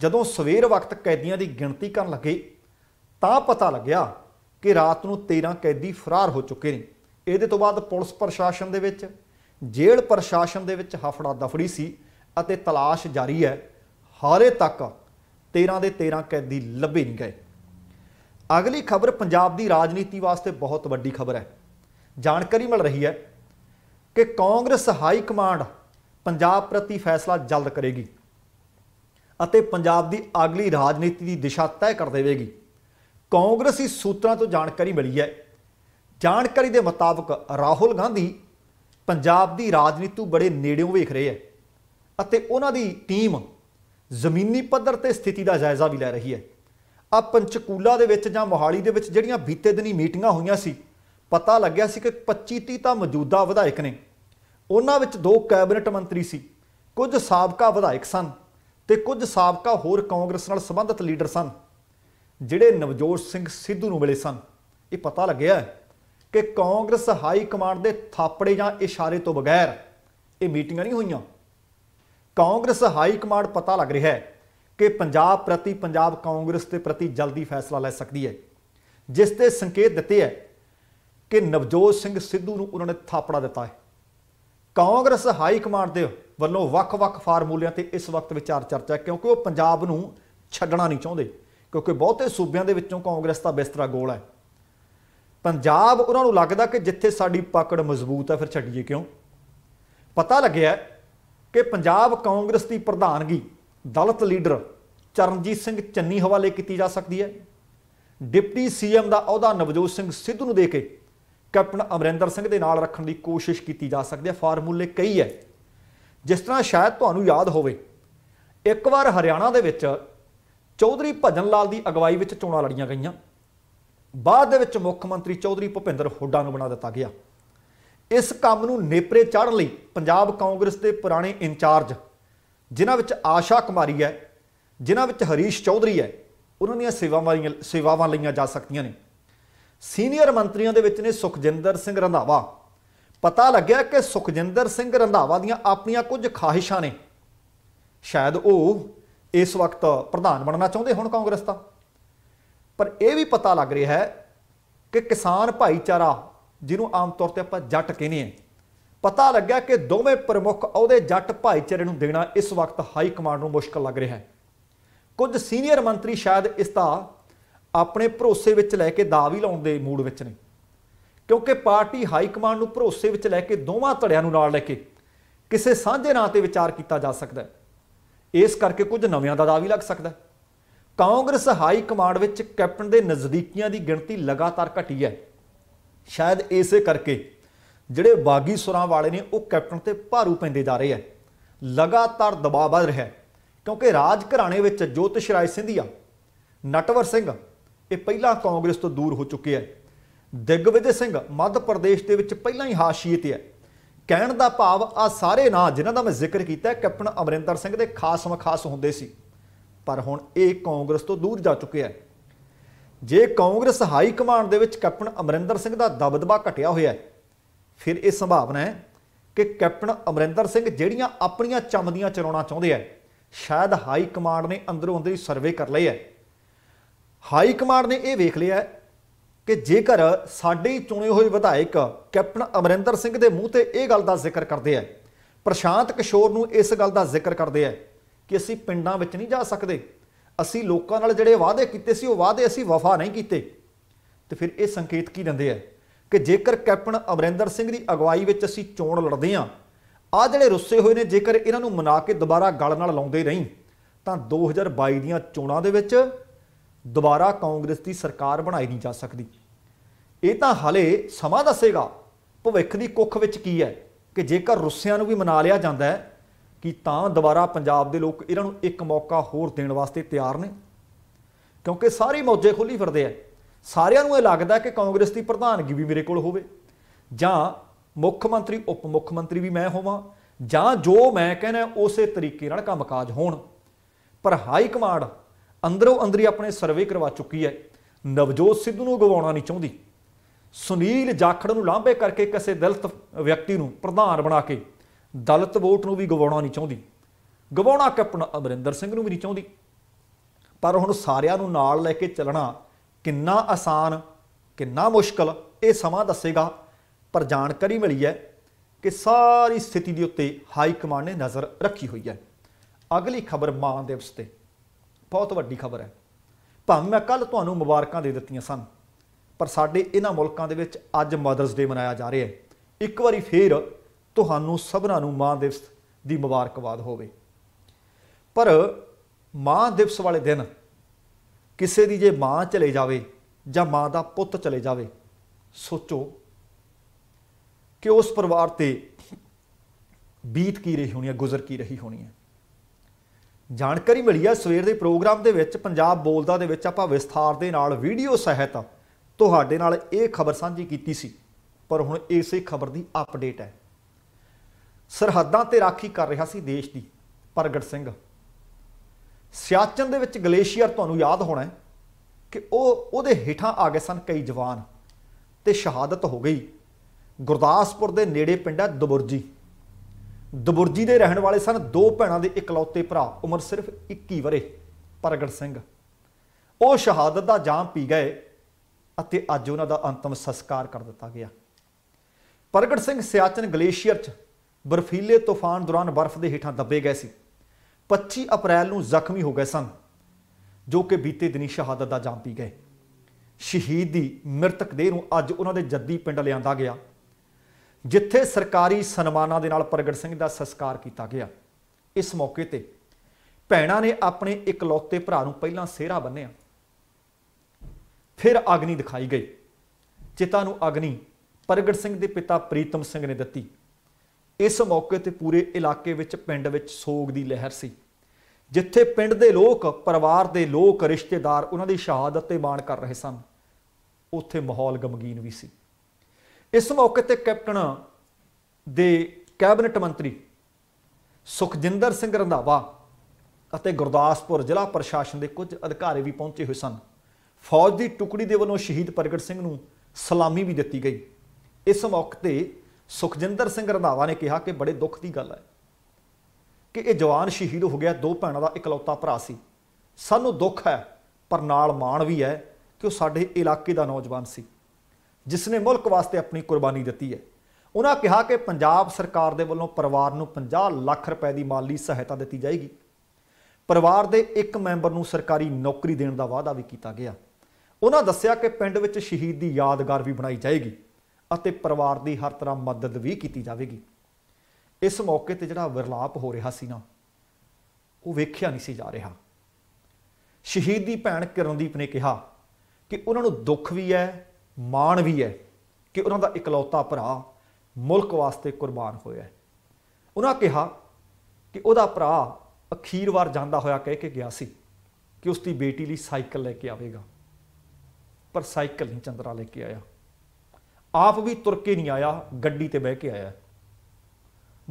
ਜਦੋਂ ਸਵੇਰ ਵਕਤ ਕੈਦੀਆਂ ਦੀ ਗਿਣਤੀ ਕਰਨ ਲੱਗੇ ਤਾਂ ਪਤਾ ਲੱਗਿਆ ਕਿ ਰਾਤ ਨੂੰ 13 ਕੈਦੀ ਫਰਾਰ ਹੋ ਚੁੱਕੇ ਨੇ ਇਹਦੇ ਤੋਂ ਬਾਅਦ ਪੁਲਿਸ ਪ੍ਰਸ਼ਾਸਨ ਦੇ ਵਿੱਚ ਜੇਲ੍ਹ ਪ੍ਰਸ਼ਾਸਨ ਦੇ ਵਿੱਚ ਹਫੜਾ ਦਫੜੀ ਸੀ ਅਤੇ ਤਲਾਸ਼ ਜਾਰੀ ਹੈ ਹਾਲੇ ਤੱਕ 13 ਦੇ 13 ਕੈਦੀ ਲੱਭੇ ਨਹੀਂ ਗਏ ਅਗਲੀ ਖਬਰ ਪੰਜਾਬ ਦੀ ਰਾਜਨੀਤੀ ਵਾਸਤੇ ਬਹੁਤ ਵੱਡੀ ਖਬਰ ਹੈ ਜਾਣਕਾਰੀ ਮਿਲ ਰਹੀ ਹੈ ਕਿ ਕਾਂਗਰਸ ਹਾਈ ਕਮਾਂਡ ਪੰਜਾਬ ਪ੍ਰਤੀ ਫੈਸਲਾ ਜਲਦ ਕਰੇਗੀ ਅਤੇ ਪੰਜਾਬ ਦੀ ਅਗਲੀ ਰਾਜਨੀਤੀ ਦੀ ਦਿਸ਼ਾ ਤੈਅ ਕਰ ਦੇਵੇਗੀ ਕਾਂਗਰਸੀ ਸੂਤਰਾਂ ਤੋਂ ਜਾਣਕਾਰੀ ਮਿਲੀ ਹੈ ਜਾਣਕਾਰੀ ਦੇ ਮੁਤਾਬਕ ਰਾਹੁਲ ਗਾਂਧੀ ਪੰਜਾਬ ਦੀ ਰਾਜਨੀਤੀ ਬੜੇ ਨੇੜਿਓਂ ਵੇਖ ਰਹੇ ਹੈ ਅਤੇ ਉਹਨਾਂ ਦੀ ਟੀਮ ਜ਼ਮੀਨੀ ਪੱਧਰ ਤੇ ਸਥਿਤੀ ਦਾ ਜਾਇਜ਼ਾ ਵੀ ਲੈ ਰਹੀ ਹੈ ਆ ਪੰਚਕੂਲਾ ਦੇ ਵਿੱਚ ਜਾਂ ਮੋਹਾਲੀ ਦੇ ਵਿੱਚ ਜਿਹੜੀਆਂ ਬੀਤੇ ਦਿਨੀ ਮੀਟਿੰਗਾਂ ਹੋਈਆਂ ਸੀ ਪਤਾ ਲੱਗਿਆ ਸੀ ਕਿ 25 30 ਤਾਂ ਮੌਜੂਦਾ ਵਿਧਾਇਕ ਨੇ ਉਹਨਾਂ ਵਿੱਚ ਦੋ ਕੈਬਨਿਟ ਮੰਤਰੀ ਸੀ ਕੁਝ ਸਾਬਕਾ ਵਿਧਾਇਕ ਸਨ ਤੇ ਕੁਝ ਸਾਬਕਾ ਹੋਰ ਕਾਂਗਰਸ ਨਾਲ ਸੰਬੰਧਿਤ ਲੀਡਰ ਸਨ ਜਿਹੜੇ ਨਵਜੋਤ ਸਿੰਘ ਸਿੱਧੂ ਨੂੰ ਮਿਲੇ ਸਨ ਇਹ ਪਤਾ ਲੱਗਿਆ ਹੈ ਕਿ ਕਾਂਗਰਸ ਹਾਈ ਕਮਾਂਡ ਦੇ ਥਾਪੜੇ ਜਾਂ ਇਸ਼ਾਰੇ ਤੋਂ ਬਗੈਰ ਇਹ ਮੀਟਿੰਗਾਂ ਨਹੀਂ ਹੋਈਆਂ ਕਾਂਗਰਸ ਹਾਈ ਕਮਾਂਡ ਪਤਾ ਲੱਗ ਰਿਹਾ ਹੈ ਕਿ ਪੰਜਾਬ ਪ੍ਰਤੀ ਪੰਜਾਬ ਕਾਂਗਰਸ ਦੇ ਪ੍ਰਤੀ ਜਲਦੀ ਫੈਸਲਾ ਲੈ ਸਕਦੀ ਹੈ ਜਿਸ ਤੇ ਸੰਕੇਤ ਦਿੱਤੇ ਹੈ ਕਿ ਨਵਜੋਤ ਸਿੰਘ ਸਿੱਧੂ ਨੂੰ ਉਹਨਾਂ ਨੇ ਥਾਪੜਾ ਦਿੱਤਾ ਹੈ ਕਾਂਗਰਸ ਹਾਈ ਕਮਾਂਡ ਦੇ ਵੱਲੋਂ ਵੱਖ-ਵੱਖ ਫਾਰਮੂਲਿਆਂ ਤੇ ਇਸ ਵਕਤ ਵਿਚਾਰ ਚਰਚਾ ਕਿਉਂਕਿ ਉਹ ਪੰਜਾਬ ਨੂੰ ਛੱਡਣਾ ਨਹੀਂ ਚਾਹੁੰਦੇ ਕਿਉਂਕਿ ਬਹੁਤੇ ਸੂਬਿਆਂ ਦੇ ਵਿੱਚੋਂ ਕਾਂਗਰਸ ਦਾ ਬਿਸਤਰਾ ਗੋਲ ਹੈ ਪੰਜਾਬ ਉਹਨਾਂ ਨੂੰ ਲੱਗਦਾ ਕਿ ਜਿੱਥੇ ਸਾਡੀ ਪਕੜ ਮਜ਼ਬੂਤ ਹੈ ਫਿਰ ਛੱਡੀਏ ਕਿਉਂ ਪਤਾ ਲੱਗਿਆ ਕਿ ਪੰਜਾਬ ਕਾਂਗਰਸ ਦੀ ਪ੍ਰਧਾਨਗੀ ਦਲਤ ਲੀਡਰ ਚਰਨਜੀਤ ਸਿੰਘ ਚੰਨੀ ਹਵਾਲੇ ਕੀਤੀ ਜਾ ਸਕਦੀ ਹੈ ਡਿਪਟੀ ਸੀਐਮ ਦਾ ਅਹੁਦਾ ਨਵਜੋਤ ਸਿੰਘ ਸਿੱਧੂ ਨੂੰ ਦੇ ਕੇ ਕੈਪਟਨ ਅਮਰਿੰਦਰ ਸਿੰਘ ਦੇ ਨਾਲ ਰੱਖਣ ਦੀ ਕੋਸ਼ਿਸ਼ ਕੀਤੀ ਜਾ ਸਕਦੀ ਹੈ ਫਾਰਮੂਲੇ ਕਈ ਹੈ ਜਿਸ ਤਰ੍ਹਾਂ ਸ਼ਾਇਦ ਤੁਹਾਨੂੰ ਯਾਦ ਹੋਵੇ ਇੱਕ ਵਾਰ ਹਰਿਆਣਾ ਦੇ ਵਿੱਚ ਚੌਧਰੀ ਭਜਨ ਲਾਲ ਦੀ ਅਗਵਾਈ ਵਿੱਚ ਚੋਣਾਂ ਲੜੀਆਂ ਗਈਆਂ ਬਾਅਦ ਦੇ ਵਿੱਚ ਮੁੱਖ ਮੰਤਰੀ ਚੌਧਰੀ ਭੁਪਿੰਦਰ ਹੁੱਡਾ ਨੂੰ ਬਣਾ ਦਿੱਤਾ ਗਿਆ ਇਸ ਕੰਮ ਨੂੰ ਨੇਪਰੇ ਚਾੜਨ ਲਈ ਪੰਜਾਬ ਕਾਂਗਰਸ ਦੇ ਪੁਰਾਣੇ ਇੰਚਾਰਜ ਜਿਨ੍ਹਾਂ ਵਿੱਚ ਆਸ਼ਾ ਕੁਮਾਰੀ ਹੈ ਜਿਨ੍ਹਾਂ ਵਿੱਚ ਹਰੀਸ਼ ਚੌਧਰੀ ਹੈ ਉਹਨਾਂ ਦੀਆਂ ਸੇਵਾਵਾਂ ਸੇਵਾਵਾਂ ਲਈਆਂ ਜਾ ਸਕਦੀਆਂ ਨੇ ਸੀਨੀਅਰ ਮੰਤਰੀਆਂ ਦੇ ਵਿੱਚ ਨੇ ਸੁਖਜਿੰਦਰ ਸਿੰਘ ਰੰਧਾਵਾ ਪਤਾ ਲੱਗਿਆ ਕਿ ਸੁਖਜਿੰਦਰ ਸਿੰਘ ਰੰਧਾਵਾ ਦੀਆਂ ਆਪਣੀਆਂ ਕੁਝ ਖਾਹਿਸ਼ਾਂ ਨੇ ਸ਼ਾਇਦ ਉਹ ਇਸ ਵਕਤ ਪ੍ਰਧਾਨ ਬਣਨਾ ਚਾਹੁੰਦੇ ਹੁਣ ਕਾਂਗਰਸ ਦਾ ਪਰ ਇਹ ਵੀ ਪਤਾ ਲੱਗ ਰਿਹਾ ਹੈ ਕਿ ਕਿਸਾਨ ਭਾਈਚਾਰਾ ਜਿਹਨੂੰ ਆਮ ਤੌਰ ਤੇ ਆਪਾਂ ਜੱਟ ਕਹਿੰਦੇ ਆ ਪਤਾ ਲੱਗਿਆ ਕਿ ਦੋਵੇਂ ਪ੍ਰਮੁੱਖ ਅਹੁਦੇ ਜੱਟ ਭਾਈਚਾਰੇ ਨੂੰ ਦੇਣਾ ਇਸ ਵਕਤ ਹਾਈ ਕਮਾਂਡ ਨੂੰ ਮੁਸ਼ਕਲ ਲੱਗ ਰਿਹਾ ਹੈ ਕੁਝ ਸੀਨੀਅਰ ਮੰਤਰੀ ਸ਼ਾਇਦ ਇਸ ਦਾ ਆਪਣੇ ਭਰੋਸੇ ਵਿੱਚ ਲੈ ਕੇ ਦਾਅ ਵੀ ਲਾਉਣ ਦੇ ਮੂਡ ਵਿੱਚ ਨੇ ਕਿਉਂਕਿ ਪਾਰਟੀ ਹਾਈ ਕਮਾਂਡ ਨੂੰ ਭਰੋਸੇ ਵਿੱਚ ਲੈ ਕੇ ਦੋਵਾਂ ਧੜਿਆਂ ਨੂੰ ਨਾਲ ਲੈ ਕੇ ਕਿਸੇ ਸਾਂਝੇ ਨਾਂ ਤੇ ਵਿਚਾਰ ਕੀਤਾ ਜਾ ਸਕਦਾ ਹੈ ਇਸ ਕਰਕੇ ਕੁਝ ਨਵਿਆਂ ਦਾ ਦਾਅ ਵੀ ਲੱਗ ਸਕਦਾ ਹੈ ਕਾਂਗਰਸ ਹਾਈ ਕਮਾਂਡ ਵਿੱਚ ਕੈਪਟਨ ਦੇ ਨਜ਼ਦੀਕੀਆਂ ਦੀ ਗਿਣਤੀ ਲਗਾਤਾਰ ਘਟੀ ਹੈ ਸ਼ਾਇਦ ਇਸੇ ਕਰਕੇ ਜਿਹੜੇ ਬਾਗੀ ਸੁਰਾਂ ਵਾਲੇ ਨੇ ਉਹ ਕੈਪਟਨ ਤੇ ਭਾਰੂ ਪੈਂਦੇ ਜਾ ਰਹੇ ਹੈ ਲਗਾਤਾਰ ਦਬਾਅ ਵੱਧ ਰਿਹਾ ਹੈ ਕਿਉਂਕਿ ਰਾਜ ਘਰਾਣੇ ਵਿੱਚ ਜੋਤਿਸ਼ ਰਾਏ ਸਿੰਧੀਆ ਨਟਵਰ ਸਿੰਘ ਇਹ ਪਹਿਲਾਂ ਕਾਂਗਰਸ ਤੋਂ ਦੂਰ ਹੋ ਚੁੱਕੇ ਹੈ ਦਿਗਵਿਜੇ ਸਿੰਘ ਮੱਧ ਪ੍ਰਦੇਸ਼ ਦੇ ਵਿੱਚ ਪਹਿਲਾਂ ਹੀ ਹਾਸ਼ੀਏ ਤੇ ਹੈ ਕਹਿਣ ਦਾ ਭਾਵ ਆ ਸਾਰੇ ਨਾਂ ਜਿਨ੍ਹਾਂ ਦਾ ਮੈਂ ਜ਼ਿਕਰ ਕੀਤਾ ਕੈਪਟਨ ਅਮਰਿੰਦਰ ਸਿੰਘ ਦੇ ਖਾਸ ਮਖਾਸ ਹੁੰਦੇ ਸੀ ਪਰ ਹੁਣ ਇਹ ਕਾਂਗਰਸ ਤੋਂ ਦੂਰ ਜਾ ਚੁੱਕਿਆ ਹੈ ਜੇ ਕਾਂਗਰਸ ਹਾਈ ਕਮਾਂਡ ਦੇ ਵਿੱਚ ਕੈਪਟਨ ਅਮਰਿੰਦਰ ਸਿੰਘ ਦਾ ਦਬਦਬਾ ਘਟਿਆ ਹੋਇਆ ਹੈ ਫਿਰ ਇਹ ਸੰਭਾਵਨਾ ਹੈ ਕਿ ਕੈਪਟਨ ਅਮਰਿੰਦਰ ਸਿੰਘ ਜਿਹੜੀਆਂ ਆਪਣੀਆਂ ਚਮਦੀਆਂ ਚਰਾਉਣਾ ਚਾਹੁੰਦੇ ਆ ਸ਼ਾਇਦ ਹਾਈ ਕਮਾਂਡ ਨੇ ਅੰਦਰੋਂ ਅੰਦਰ ਹੀ ਸਰਵੇ ਕਰ ਲਈ ਹੈ ਹਾਈ ਕਮਾਂਡ ਨੇ ਇਹ ਵੇਖ ਲਿਆ ਕਿ ਜੇਕਰ ਸਾਡੇ ਚੁਣੇ ਹੋਏ ਵਿਧਾਇਕ ਕੈਪਟਨ ਅਮਰਿੰਦਰ ਸਿੰਘ ਦੇ ਮੂੰਹ ਤੇ ਇਹ ਗੱਲ ਦਾ ਜ਼ਿਕਰ ਕਰਦੇ ਆ ਪ੍ਰਸ਼ਾਂਤ ਕਿਸ਼ੋਰ ਨੂੰ ਇਸ ਗੱਲ ਦਾ ਜ਼ਿਕਰ ਕਰਦੇ ਆ ਕਿ ਅਸੀਂ ਪਿੰਡਾਂ ਵਿੱਚ ਨਹੀਂ ਜਾ ਸਕਦੇ ਅਸੀਂ ਲੋਕਾਂ ਨਾਲ ਜਿਹੜੇ ਵਾਅਦੇ ਕੀਤੇ ਸੀ ਉਹ ਵਾਅਦੇ ਅਸੀਂ ਵਫਾ ਨਹੀਂ ਕੀਤੇ ਤੇ ਫਿਰ ਇਹ ਸੰਕੇਤ ਕੀ ਦਿੰਦੇ ਆ ਕਿ ਜੇਕਰ ਕੈਪਟਨ ਅਮਰਿੰਦਰ ਸਿੰਘ ਦੀ ਅਗਵਾਈ ਵਿੱਚ ਅਸੀਂ ਚੋਣ ਲੜਦੇ ਆ ਆ ਜਿਹੜੇ ਰੁੱਸੇ ਹੋਏ ਨੇ ਜੇਕਰ ਇਹਨਾਂ ਨੂੰ ਮਨਾ ਕੇ ਦੁਬਾਰਾ ਗਲ ਨਾਲ ਲਾਉਂਦੇ ਰਹੀਂ ਤਾਂ 2022 ਦੀਆਂ ਚੋਣਾਂ ਦੇ ਵਿੱਚ ਦੁਬਾਰਾ ਕਾਂਗਰਸ ਦੀ ਸਰਕਾਰ ਬਣਾਈ ਨਹੀਂ ਜਾ ਸਕਦੀ ਇਹ ਤਾਂ ਹਲੇ ਸਮਾਂ ਦੱਸੇਗਾ ਭਵਿੱਖ ਦੀ ਕੁੱਖ ਵਿੱਚ ਕੀ ਹੈ ਕਿ ਜੇਕਰ ਰੁੱਸਿਆਂ ਨੂੰ ਵੀ ਮਨਾ ਲਿਆ ਜਾਂਦਾ ਹੈ ਕਿ ਤਾਂ ਦੁਬਾਰਾ ਪੰਜਾਬ ਦੇ ਲੋਕ ਇਹਨਾਂ ਨੂੰ ਇੱਕ ਮੌਕਾ ਹੋਰ ਦੇਣ ਵਾਸਤੇ ਤਿਆਰ ਨੇ ਕਿਉਂਕਿ ਸਾਰੇ ਮੌਜੇ ਖੋਲੀ ਫਿਰਦੇ ਆ ਸਾਰਿਆਂ ਨੂੰ ਇਹ ਲੱਗਦਾ ਕਿ ਕਾਂਗਰਸ ਦੀ ਪ੍ਰਧਾਨਗੀ ਵੀ ਮੇਰੇ ਕੋਲ ਹੋਵੇ ਜਾਂ ਮੁੱਖ ਮੰਤਰੀ ਉਪ ਮੁੱਖ ਮੰਤਰੀ ਵੀ ਮੈਂ ਹੋਵਾਂ ਜਾਂ ਜੋ ਮੈਂ ਕਹਿੰਦਾ ਉਸੇ ਤਰੀਕੇ ਨਾਲ ਕੰਮਕਾਜ ਹੋਣ ਪਰ ਹਾਈ ਕਮਾਂਡ ਅੰਦਰੋਂ ਅੰਦਰੀ ਆਪਣੇ ਸਰਵੇ ਕਰਵਾ ਚੁੱਕੀ ਹੈ ਨਵਜੋਤ ਸਿੱਧੂ ਨੂੰ ਗਵਾਉਣਾ ਨਹੀਂ ਚਾਹੁੰਦੀ ਸੁਨੀਲ ਜਾਖੜ ਨੂੰ ਲਾਂਭੇ ਕਰਕੇ ਕਿਸੇ ਦਲਤ ਵਿਅਕਤੀ ਨੂੰ ਪ੍ਰਧਾਨ ਬਣਾ ਕੇ ਦਲਿਤ ਵੋਟ ਨੂੰ ਵੀ ਗਵਾਉਣਾ ਨਹੀਂ ਚਾਹੁੰਦੀ ਗਵਾਉਣਾ ਕੈਪਟਨ ਅਮਰਿੰਦਰ ਸਿੰਘ ਨੂੰ ਵੀ ਨਹੀਂ ਚਾਹੁੰਦੀ ਪਰ ਹੁਣ ਸਾਰਿਆਂ ਨੂੰ ਨਾਲ ਲੈ ਕੇ ਚੱਲਣਾ ਕਿੰਨਾ ਆਸਾਨ ਕਿੰਨਾ ਮੁਸ਼ਕਲ ਇਹ ਸਮਾਂ ਦੱਸੇਗਾ ਪਰ ਜਾਣਕਾਰੀ ਮਿਲੀ ਹੈ ਕਿ ਸਾਰੀ ਸਥਿਤੀ ਦੇ ਉੱਤੇ ਹਾਈ ਕਮਾਂਡ ਨੇ ਨਜ਼ਰ ਰੱਖੀ ਹੋਈ ਹੈ ਅਗਲੀ ਖਬਰ ਮਾਂ ਦਿਵਸ ਤੇ ਬਹੁਤ ਵੱਡੀ ਖਬਰ ਹੈ ਭਾਵੇਂ ਮੈਂ ਕੱਲ ਤੁਹਾਨੂੰ ਮੁਬਾਰਕਾਂ ਦੇ ਦਿੱਤੀਆਂ ਸਨ ਪਰ ਸਾਡੇ ਇਹਨਾਂ ਮੁਲਕਾਂ ਦੇ ਵਿੱਚ ਅੱਜ ਮਦਰਸ ਡੇ ਮਨਾਇਆ ਜਾ ਰਿਹਾ ਹੈ ਇੱਕ ਵਾਰੀ ਫੇਰ ਤੁਹਾਨੂੰ ਸਭਨਾਂ ਨੂੰ ਮਾਂ ਦਿਵਸ ਦੀ ਮੁਬਾਰਕਬਾਦ ਹੋਵੇ ਪਰ ਮਾਂ ਦਿਵਸ ਵਾਲੇ ਦਿਨ ਕਿਸੇ ਦੀ ਜੇ ਮਾਂ ਚਲੇ ਜਾਵੇ ਜਾਂ ਮਾਂ ਦਾ ਪੁੱਤ ਚਲੇ ਜਾਵੇ ਸੋਚੋ ਕਿ ਉਸ ਪਰਿਵਾਰ ਤੇ ਬੀਤ ਕੀ ਰਹੀ ਹੋਣੀ ਹੈ ਗੁਜ਼ਰ ਕੀ ਰਹੀ ਹੋਣੀ ਹੈ ਜਾਣਕਾਰੀ ਮਿਲੀ ਹੈ ਸਵੇਰ ਦੇ ਪ੍ਰੋਗਰਾਮ ਦੇ ਵਿੱਚ ਪੰਜਾਬ ਬੋਲਦਾ ਦੇ ਵਿੱਚ ਆਪਾਂ ਵਿਸਥਾਰ ਦੇ ਨਾਲ ਵੀਡੀਓ ਸਹਿਤ ਤੁਹਾਡੇ ਨਾਲ ਇਹ ਖਬਰ ਸਾਂਝੀ ਕੀਤੀ ਸੀ ਪਰ ਹੁਣ ਇਸੇ ਖਬਰ ਦੀ ਅਪਡੇਟ ਹੈ ਸਰਹੱਦਾਂ ਤੇ ਰਾਖੀ ਕਰ ਰਿਹਾ ਸੀ ਦੇਸ਼ ਦੀ ਪ੍ਰਗਟ ਸਿੰਘ ਸਿਆਚਨ ਦੇ ਵਿੱਚ ਗਲੇਸ਼ੀਅਰ ਤੁਹਾਨੂੰ ਯਾਦ ਹੋਣਾ ਹੈ ਕਿ ਉਹ ਉਹਦੇ ਹੇਠਾਂ ਆ ਗਏ ਸਨ ਕਈ ਜਵਾਨ ਤੇ ਸ਼ਹਾਦਤ ਹੋ ਗਈ ਗੁਰਦਾਸਪੁਰ ਦੇ ਨੇੜੇ ਪਿੰਡ ਹੈ ਦਬੁਰਜੀ ਦਬੁਰਜੀ ਦੇ ਰਹਿਣ ਵਾਲੇ ਸਨ ਦੋ ਭੈਣਾਂ ਦੇ ਇਕਲੌਤੇ ਭਰਾ ਉਮਰ ਸਿਰਫ 21 ਵਰੇ ਪ੍ਰਗਟ ਸਿੰਘ ਉਹ ਸ਼ਹਾਦਤ ਦਾ ਜਾਮ ਪੀ ਗਏ ਅਤੇ ਅੱਜ ਉਹਨਾਂ ਦਾ ਅੰਤਮ ਸੰਸਕਾਰ ਕਰ ਦਿੱਤਾ ਗਿਆ ਪ੍ਰਗਟ ਸਿੰਘ ਸਿਆਚਨ ਗਲੇਸ਼ੀਅਰ 'ਚ ਬਰਫੀਲੇ ਤੂਫਾਨ ਦੌਰਾਨ ਬਰਫ਼ ਦੇ ਹੇਠਾਂ ਦੱਬੇ ਗਏ ਸੀ 25 ਅਪ੍ਰੈਲ ਨੂੰ ਜ਼ਖਮੀ ਹੋ ਗਏ ਸਨ ਜੋ ਕਿ ਬੀਤੇ ਦਿਨੀ ਸ਼ਹਾਦਤ ਦਾ ਜਾਮ ਪੀ ਗਏ ਸ਼ਹੀਦ ਦੀ ਦੇ ਦੇਹ ਨੂੰ ਅੱਜ ਉਹਨਾਂ ਦੇ ਜੱਦੀ ਪਿੰਡ ਲਿਆਂਦਾ ਗਿਆ ਜਿੱਥੇ ਸਰਕਾਰੀ ਸਨਮਾਨਾਂ ਦੇ ਨਾਲ ਪ੍ਰਗਟ ਸਿੰਘ ਦਾ ਸੰਸਕਾਰ ਕੀਤਾ ਗਿਆ ਇਸ ਮੌਕੇ ਤੇ ਭੈਣਾਂ ਨੇ ਆਪਣੇ ਇਕਲੌਤੇ ਭਰਾ ਨੂੰ ਪਹਿਲਾਂ ਸਿਹਰਾ ਬੰਨਿਆ ਫਿਰ ਅਗਨੀ ਦਿਖਾਈ ਗਈ ਚਿਤਾ ਨੂੰ ਅਗਨੀ ਪ੍ਰਗਟ ਸਿੰਘ ਦੇ ਪਿਤਾ ਪ੍ਰੀਤਮ ਸਿੰਘ ਨੇ ਦਿੱਤੀ ਇਸ ਮੌਕੇ ਤੇ ਪੂਰੇ ਇਲਾਕੇ ਵਿੱਚ ਪਿੰਡ ਵਿੱਚ ਸੋਗ ਦੀ ਲਹਿਰ ਸੀ ਜਿੱਥੇ ਪਿੰਡ ਦੇ ਲੋਕ ਪਰਿਵਾਰ ਦੇ ਲੋਕ ਰਿਸ਼ਤੇਦਾਰ ਉਹਨਾਂ ਦੀ ਸ਼ਹਾਦਤ ਤੇ ਮਾਣ ਕਰ ਰਹੇ ਸਨ ਉੱਥੇ ਮਾਹੌਲ ਗਮਗੀਨ ਵੀ ਸੀ ਇਸ ਮੌਕੇ ਤੇ ਕੈਪਟਨ ਦੇ ਕੈਬਨਿਟ ਮੰਤਰੀ ਸੁਖਜਿੰਦਰ ਸਿੰਘ ਰੰਧਾਵਾ ਅਤੇ ਗੁਰਦਾਸਪੁਰ ਜ਼ਿਲ੍ਹਾ ਪ੍ਰਸ਼ਾਸਨ ਦੇ ਕੁਝ ਅਧਿਕਾਰੀ ਵੀ ਪਹੁੰਚੇ ਹੋਏ ਸਨ ਫੌਜ ਦੀ ਟੁਕੜੀ ਦੇ ਵੱਲੋਂ ਸ਼ਹੀਦ ਪ੍ਰਗਟ ਸਿੰਘ ਨੂੰ ਸਲਾਮੀ ਵੀ ਦਿੱਤੀ ਗਈ ਇਸ ਮੌਕੇ ਤੇ ਸੁਖਜਿੰਦਰ ਸਿੰਘ ਰੰਧਾਵਾ ਨੇ ਕਿਹਾ ਕਿ ਬੜੇ ਦੁੱਖ ਦੀ ਗੱਲ ਹੈ ਕਿ ਇਹ ਜਵਾਨ ਸ਼ਹੀਦ ਹੋ ਗਿਆ ਦੋ ਭੈਣਾਂ ਦਾ ਇਕਲੌਤਾ ਭਰਾ ਸੀ ਸਾਨੂੰ ਦੁੱਖ ਹੈ ਪਰ ਨਾਲ ਮਾਣ ਵੀ ਹੈ ਕਿ ਉਹ ਸਾਡੇ ਇਲਾਕੇ ਦਾ ਨੌਜਵਾਨ ਸੀ ਜਿਸ ਨੇ ਮੁਲਕ ਵਾਸਤੇ ਆਪਣੀ ਕੁਰਬਾਨੀ ਦਿੱਤੀ ਹੈ ਉਹਨਾਂ ਕਿਹਾ ਕਿ ਪੰਜਾਬ ਸਰਕਾਰ ਦੇ ਵੱਲੋਂ ਪਰਿਵਾਰ ਨੂੰ 50 ਲੱਖ ਰੁਪਏ ਦੀ ਮਾਲੀ ਸਹਾਇਤਾ ਦਿੱਤੀ ਜਾਏਗੀ ਪਰਿਵਾਰ ਦੇ ਇੱਕ ਮੈਂਬਰ ਨੂੰ ਸਰਕਾਰੀ ਨੌਕਰੀ ਦੇਣ ਦਾ ਵਾਅਦਾ ਵੀ ਕੀਤਾ ਗਿਆ ਉਹਨਾਂ ਦੱਸਿਆ ਕਿ ਪਿੰਡ ਵਿੱਚ ਸ਼ਹੀਦ ਦੀ ਯਾਦਗਾਰ ਵੀ ਬਣਾਈ ਜਾਏਗੀ ਅਤੇ ਪਰਿਵਾਰ ਦੀ ਹਰ ਤਰ੍ਹਾਂ ਮਦਦ ਵੀ ਕੀਤੀ ਜਾਵੇਗੀ ਇਸ ਮੌਕੇ ਤੇ ਜਿਹੜਾ ਵਿਰਲਾਪ ਹੋ ਰਿਹਾ ਸੀ ਨਾ ਉਹ ਵੇਖਿਆ ਨਹੀਂ ਸੀ ਜਾ ਰਿਹਾ ਸ਼ਹੀਦ ਦੀ ਭੈਣ ਕਿਰਨਦੀਪ ਨੇ ਕਿਹਾ ਕਿ ਉਹਨਾਂ ਨੂੰ ਦੁੱਖ ਵੀ ਹੈ ਮਾਣ ਵੀ ਹੈ ਕਿ ਉਹਨਾਂ ਦਾ ਇਕਲੌਤਾ ਭਰਾ ਮੁਲਕ ਵਾਸਤੇ ਕੁਰਬਾਨ ਹੋਇਆ ਹੈ ਉਹਨਾਂ ਕਿਹਾ ਕਿ ਉਹਦਾ ਭਰਾ ਅਖੀਰ ਵਾਰ ਜਾਂਦਾ ਹੋਇਆ ਕਹਿ ਕੇ ਗਿਆ ਸੀ ਕਿ ਉਸ ਦੀ ਬੇਟੀ ਲਈ ਸਾਈਕਲ ਲੈ ਕੇ ਆਵੇਗਾ ਪਰ ਸਾਈਕਲ ਨਹੀਂ ਚੰਦਰਾ ਲੈ ਕੇ ਆਇਆ ਆਪ ਵੀ ਤੁਰ ਕੇ ਨਹੀਂ ਆਇਆ ਗੱਡੀ ਤੇ ਬਹਿ ਕੇ ਆਇਆ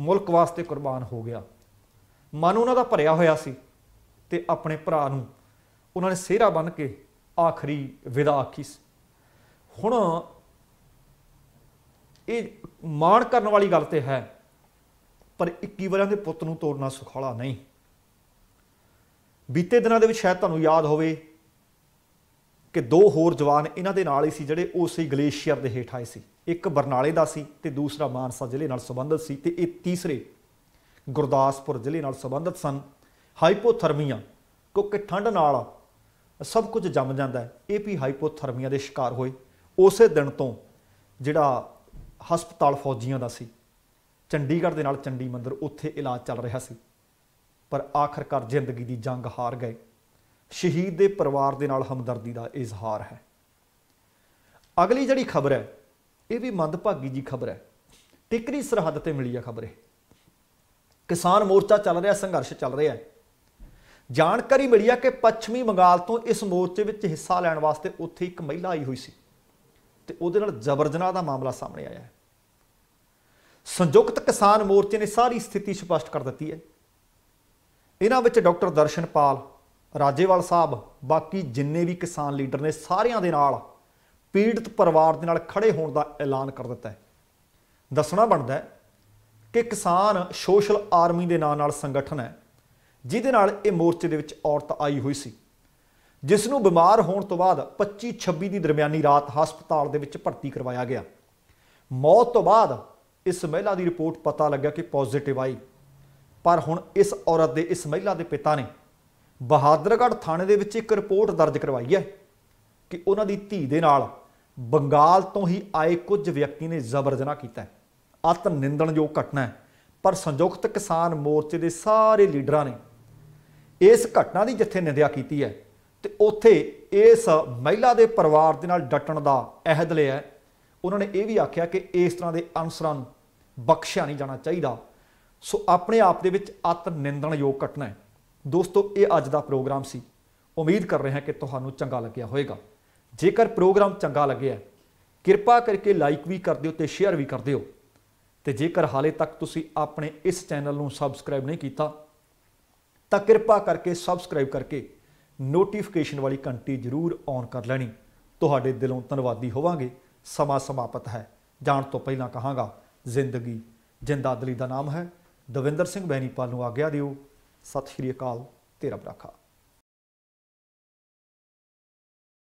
ਮੁਲਕ ਵਾਸਤੇ ਕੁਰਬਾਨ ਹੋ ਗਿਆ ਮਨ ਉਹਨਾਂ ਦਾ ਭਰਿਆ ਹੋਇਆ ਸੀ ਤੇ ਆਪਣੇ ਭਰਾ ਨੂੰ ਉਹਨਾਂ ਨੇ ਸਿਹਰਾ ਬਨ ਕੇ ਆਖਰੀ ਵਿਦਾ ਆਖੀ ਸੀ ਹੁਣ ਇਹ ਮਾਣ ਕਰਨ ਵਾਲੀ ਗੱਲ ਤੇ ਹੈ ਪਰ 21 ਵਰਿਆਂ ਦੇ ਪੁੱਤ ਨੂੰ ਤੋੜਨਾ ਸੁਖਾਲਾ ਨਹੀਂ ਬੀਤੇ ਦਿਨਾਂ ਦੇ ਵਿੱਚ ਸ਼ਾਇਦ ਤੁਹਾਨੂੰ ਯਾਦ ਹੋਵੇ ਕਿ ਦੋ ਹੋਰ ਜਵਾਨ ਇਹਨਾਂ ਦੇ ਨਾਲ ਹੀ ਸੀ ਜਿਹੜੇ ਉਸੇ ਗਲੇਸ਼ੀਅਰ ਦੇ ਹੇਠ ਆਏ ਸੀ ਇੱਕ ਬਰਨਾਲੇ ਦਾ ਸੀ ਤੇ ਦੂਸਰਾ ਮਾਨਸਾ ਜ਼ਿਲ੍ਹੇ ਨਾਲ ਸੰਬੰਧਿਤ ਸੀ ਤੇ ਇਹ ਤੀਸਰੇ ਗੁਰਦਾਸਪੁਰ ਜ਼ਿਲ੍ਹੇ ਨਾਲ ਸੰਬੰਧਿਤ ਸਨ ਹਾਈਪੋਥਰਮੀਆ ਕਿਉਂਕਿ ਠੰਡ ਨਾਲ ਸਭ ਕੁਝ ਜੰਮ ਜਾਂਦਾ ਹੈ ਇਹ ਵੀ ਹਾਈਪੋਥਰਮੀਆ ਦੇ ਸ਼ਿਕਾਰ ਹੋਏ ਉਸੇ ਦਿਨ ਤੋਂ ਜਿਹੜਾ ਹਸਪਤਾਲ ਫੌਜੀਆਂ ਦਾ ਸੀ ਚੰਡੀਗੜ੍ਹ ਦੇ ਨਾਲ ਚੰਡੀ ਮੰਦਰ ਉੱਥੇ ਇਲਾਜ ਚੱਲ ਰਿਹਾ ਸੀ ਪਰ ਆਖਰਕਾਰ ਜ਼ਿੰਦਗੀ ਦੀ ਜੰਗ ਹਾਰ ਗਏ ਸ਼ਹੀਦ ਦੇ ਪਰਿਵਾਰ ਦੇ ਨਾਲ ਹਮਦਰਦੀ ਦਾ ਇਜ਼ਹਾਰ ਹੈ ਅਗਲੀ ਜਿਹੜੀ ਖਬਰ ਹੈ ਇਹ ਵੀ ਮੰਦਭਾਗੀ ਜੀ ਖਬਰ ਹੈ ਟਿਕਰੀ ਸਰਹੱਦ ਤੇ ਮਿਲੀ ਆ ਖਬਰ ਇਹ ਕਿਸਾਨ ਮੋਰਚਾ ਚੱਲ ਰਿਹਾ ਸੰਘਰਸ਼ ਚੱਲ ਰਿਹਾ ਹੈ ਜਾਣਕਾਰੀ ਮਿਲੀ ਆ ਕਿ ਪੱਛਮੀ ਬੰਗਾਲ ਤੋਂ ਇਸ ਮੋਰਚੇ ਵਿੱਚ ਹਿੱਸਾ ਲੈਣ ਵਾਸਤੇ ਉੱਥੇ ਇੱਕ ਮਹਿਲਾ ਆਈ ਹੋਈ ਸੀ ਤੇ ਉਹਦੇ ਨਾਲ ਜ਼ਬਰਜਨਾ ਦਾ ਮਾਮਲਾ ਸਾਹਮਣੇ ਆਇਆ ਹੈ ਸੰਯੁਕਤ ਕਿਸਾਨ ਮੋਰਚੇ ਨੇ ਸਾਰੀ ਸਥਿਤੀ ਸਪਸ਼ਟ ਕਰ ਦਿੱਤੀ ਹੈ ਇਹਨਾਂ ਵਿੱਚ ਡਾਕਟਰ ਦਰਸ਼ਨਪਾਲ ਰਾਜੇਵਾਲ ਸਾਹਿਬ ਬਾਕੀ ਜਿੰਨੇ ਵੀ ਕਿਸਾਨ ਲੀਡਰ ਨੇ ਸਾਰਿਆਂ ਦੇ ਨਾਲ ਪੀੜਤ ਪਰਿਵਾਰ ਦੇ ਨਾਲ ਖੜੇ ਹੋਣ ਦਾ ਐਲਾਨ ਕਰ ਦਿੱਤਾ ਹੈ ਦੱਸਣਾ ਬਣਦਾ ਹੈ ਕਿ ਕਿਸਾਨ ਸੋਸ਼ਲ ਆਰਮੀ ਦੇ ਨਾਂ ਨਾਲ ਸੰਗਠਨ ਹੈ ਜਿਹਦੇ ਨਾਲ ਇਹ ਮੋਰਚੇ ਦੇ ਵਿੱਚ ਔਰਤ ਆਈ ਹੋਈ ਸੀ ਜਿਸ ਨੂੰ ਬਿਮਾਰ ਹੋਣ ਤੋਂ ਬਾਅਦ 25 26 ਦੀ ਦਰਮਿਆਨੀ ਰਾਤ ਹਸਪਤਾਲ ਦੇ ਵਿੱਚ ਭਰਤੀ ਕਰਵਾਇਆ ਗਿਆ ਮੌਤ ਤੋਂ ਬਾਅਦ ਇਸ ਮਹਿਲਾ ਦੀ ਰਿਪੋਰਟ ਪਤਾ ਲੱਗਾ ਕਿ ਪੋਜ਼ਿਟਿਵ ਆਈ ਪਰ ਹੁਣ ਇਸ ਔਰਤ ਦੇ ਇਸ ਮਹਿਲਾ ਦੇ ਪਿਤਾ ਨੇ ਬਹਾਦਰਗੜ੍ਹ ਥਾਣੇ ਦੇ ਵਿੱਚ ਇੱਕ ਰਿਪੋਰਟ ਦਰਜ ਕਰਵਾਈ ਹੈ ਕਿ ਉਹਨਾਂ ਦੀ ਧੀ ਦੇ ਨਾਲ ਬੰਗਾਲ ਤੋਂ ਹੀ ਆਏ ਕੁਝ ਵਿਅਕਤੀ ਨੇ ਜ਼ਬਰ ਕੀਤਾ ਹੈ ਅਤ ਨਿੰਦਣਯੋਗ ਘਟਨਾ ਹੈ ਪਰ ਸੰਯੁਕਤ ਕਿਸਾਨ ਮੋਰਚੇ ਦੇ ਸਾਰੇ ਲੀਡਰਾਂ ਨੇ ਇਸ ਘਟਨਾ ਦੀ ਜਿੱਥੇ ਨਿੰਦਿਆ ਕੀਤੀ ਹੈ ਤੇ ਉੱਥੇ ਇਸ ਮਹਿਲਾ ਦੇ ਪਰਿਵਾਰ ਦੇ ਨਾਲ ਡਟਣ ਦਾ ਅਹਿਦ ਲਿਆ ਉਹਨਾਂ ਨੇ ਇਹ ਵੀ ਆਖਿਆ ਕਿ ਇਸ ਤਰ੍ਹਾਂ ਦੇ ਅਨਸਰਾਂ ਨੂੰ ਬਖਸ਼ਿਆ ਨਹੀਂ ਜਾਣਾ ਚਾਹੀਦਾ ਸੋ ਆਪਣੇ ਆਪ ਦੇ ਵਿੱਚ ਅਤ ਨਿੰਦਣਯੋਗ ਘਟਨਾ ਹੈ ਦੋਸਤੋ ਇਹ ਅੱਜ ਦਾ ਪ੍ਰੋਗਰਾਮ ਸੀ ਉਮੀਦ ਕਰ ਰਹੇ ਹਾਂ ਕਿ ਤੁਹਾਨੂੰ ਚੰਗਾ ਲੱਗਿਆ ਹੋਵੇਗਾ ਜੇਕਰ ਪ੍ਰੋਗਰਾਮ ਚੰਗਾ ਲੱਗਿਆ ਕਿਰਪਾ ਕਰਕੇ ਲਾਈਕ ਵੀ ਕਰ ਦਿਓ ਤੇ ਸ਼ੇਅਰ ਵੀ ਕਰ ਦਿਓ ਤੇ ਜੇਕਰ ਹਾਲੇ ਤੱਕ ਤੁਸੀਂ ਆਪਣੇ ਇਸ ਚੈਨਲ ਨੂੰ ਸਬਸਕ੍ਰਾਈਬ ਨਹੀਂ ਕੀਤਾ ਤਾਂ ਕਿਰਪਾ ਕਰਕੇ ਸਬਸਕ੍ਰਾਈਬ ਕਰਕੇ ਨੋਟੀਫਿਕੇਸ਼ਨ ਵਾਲੀ ਘੰਟੀ ਜ਼ਰੂਰ ਔਨ ਕਰ ਲੈਣੀ ਤੁਹਾਡੇ ਦਿਲੋਂ ਧੰਨਵਾਦੀ ਹੋਵਾਂਗੇ ਸਮਾਂ ਸਮਾਪਤ ਹੈ ਜਾਣ ਤੋਂ ਪਹਿਲਾਂ ਕਹਾਂਗਾ ਜ਼ਿੰਦਗੀ ਜਿੰਦਾਦਲੀ ਦਾ ਨਾਮ ਹੈ ਦਵਿੰਦਰ ਸਿੰਘ ਬੈਣੀਪਾਲ ਨੂੰ ਆਗਿਆ ਦਿਓ ਸਤਿ ਸ਼੍ਰੀ ਅਕਾਲ ਤੇਰਾ ਬਰਾਖਾ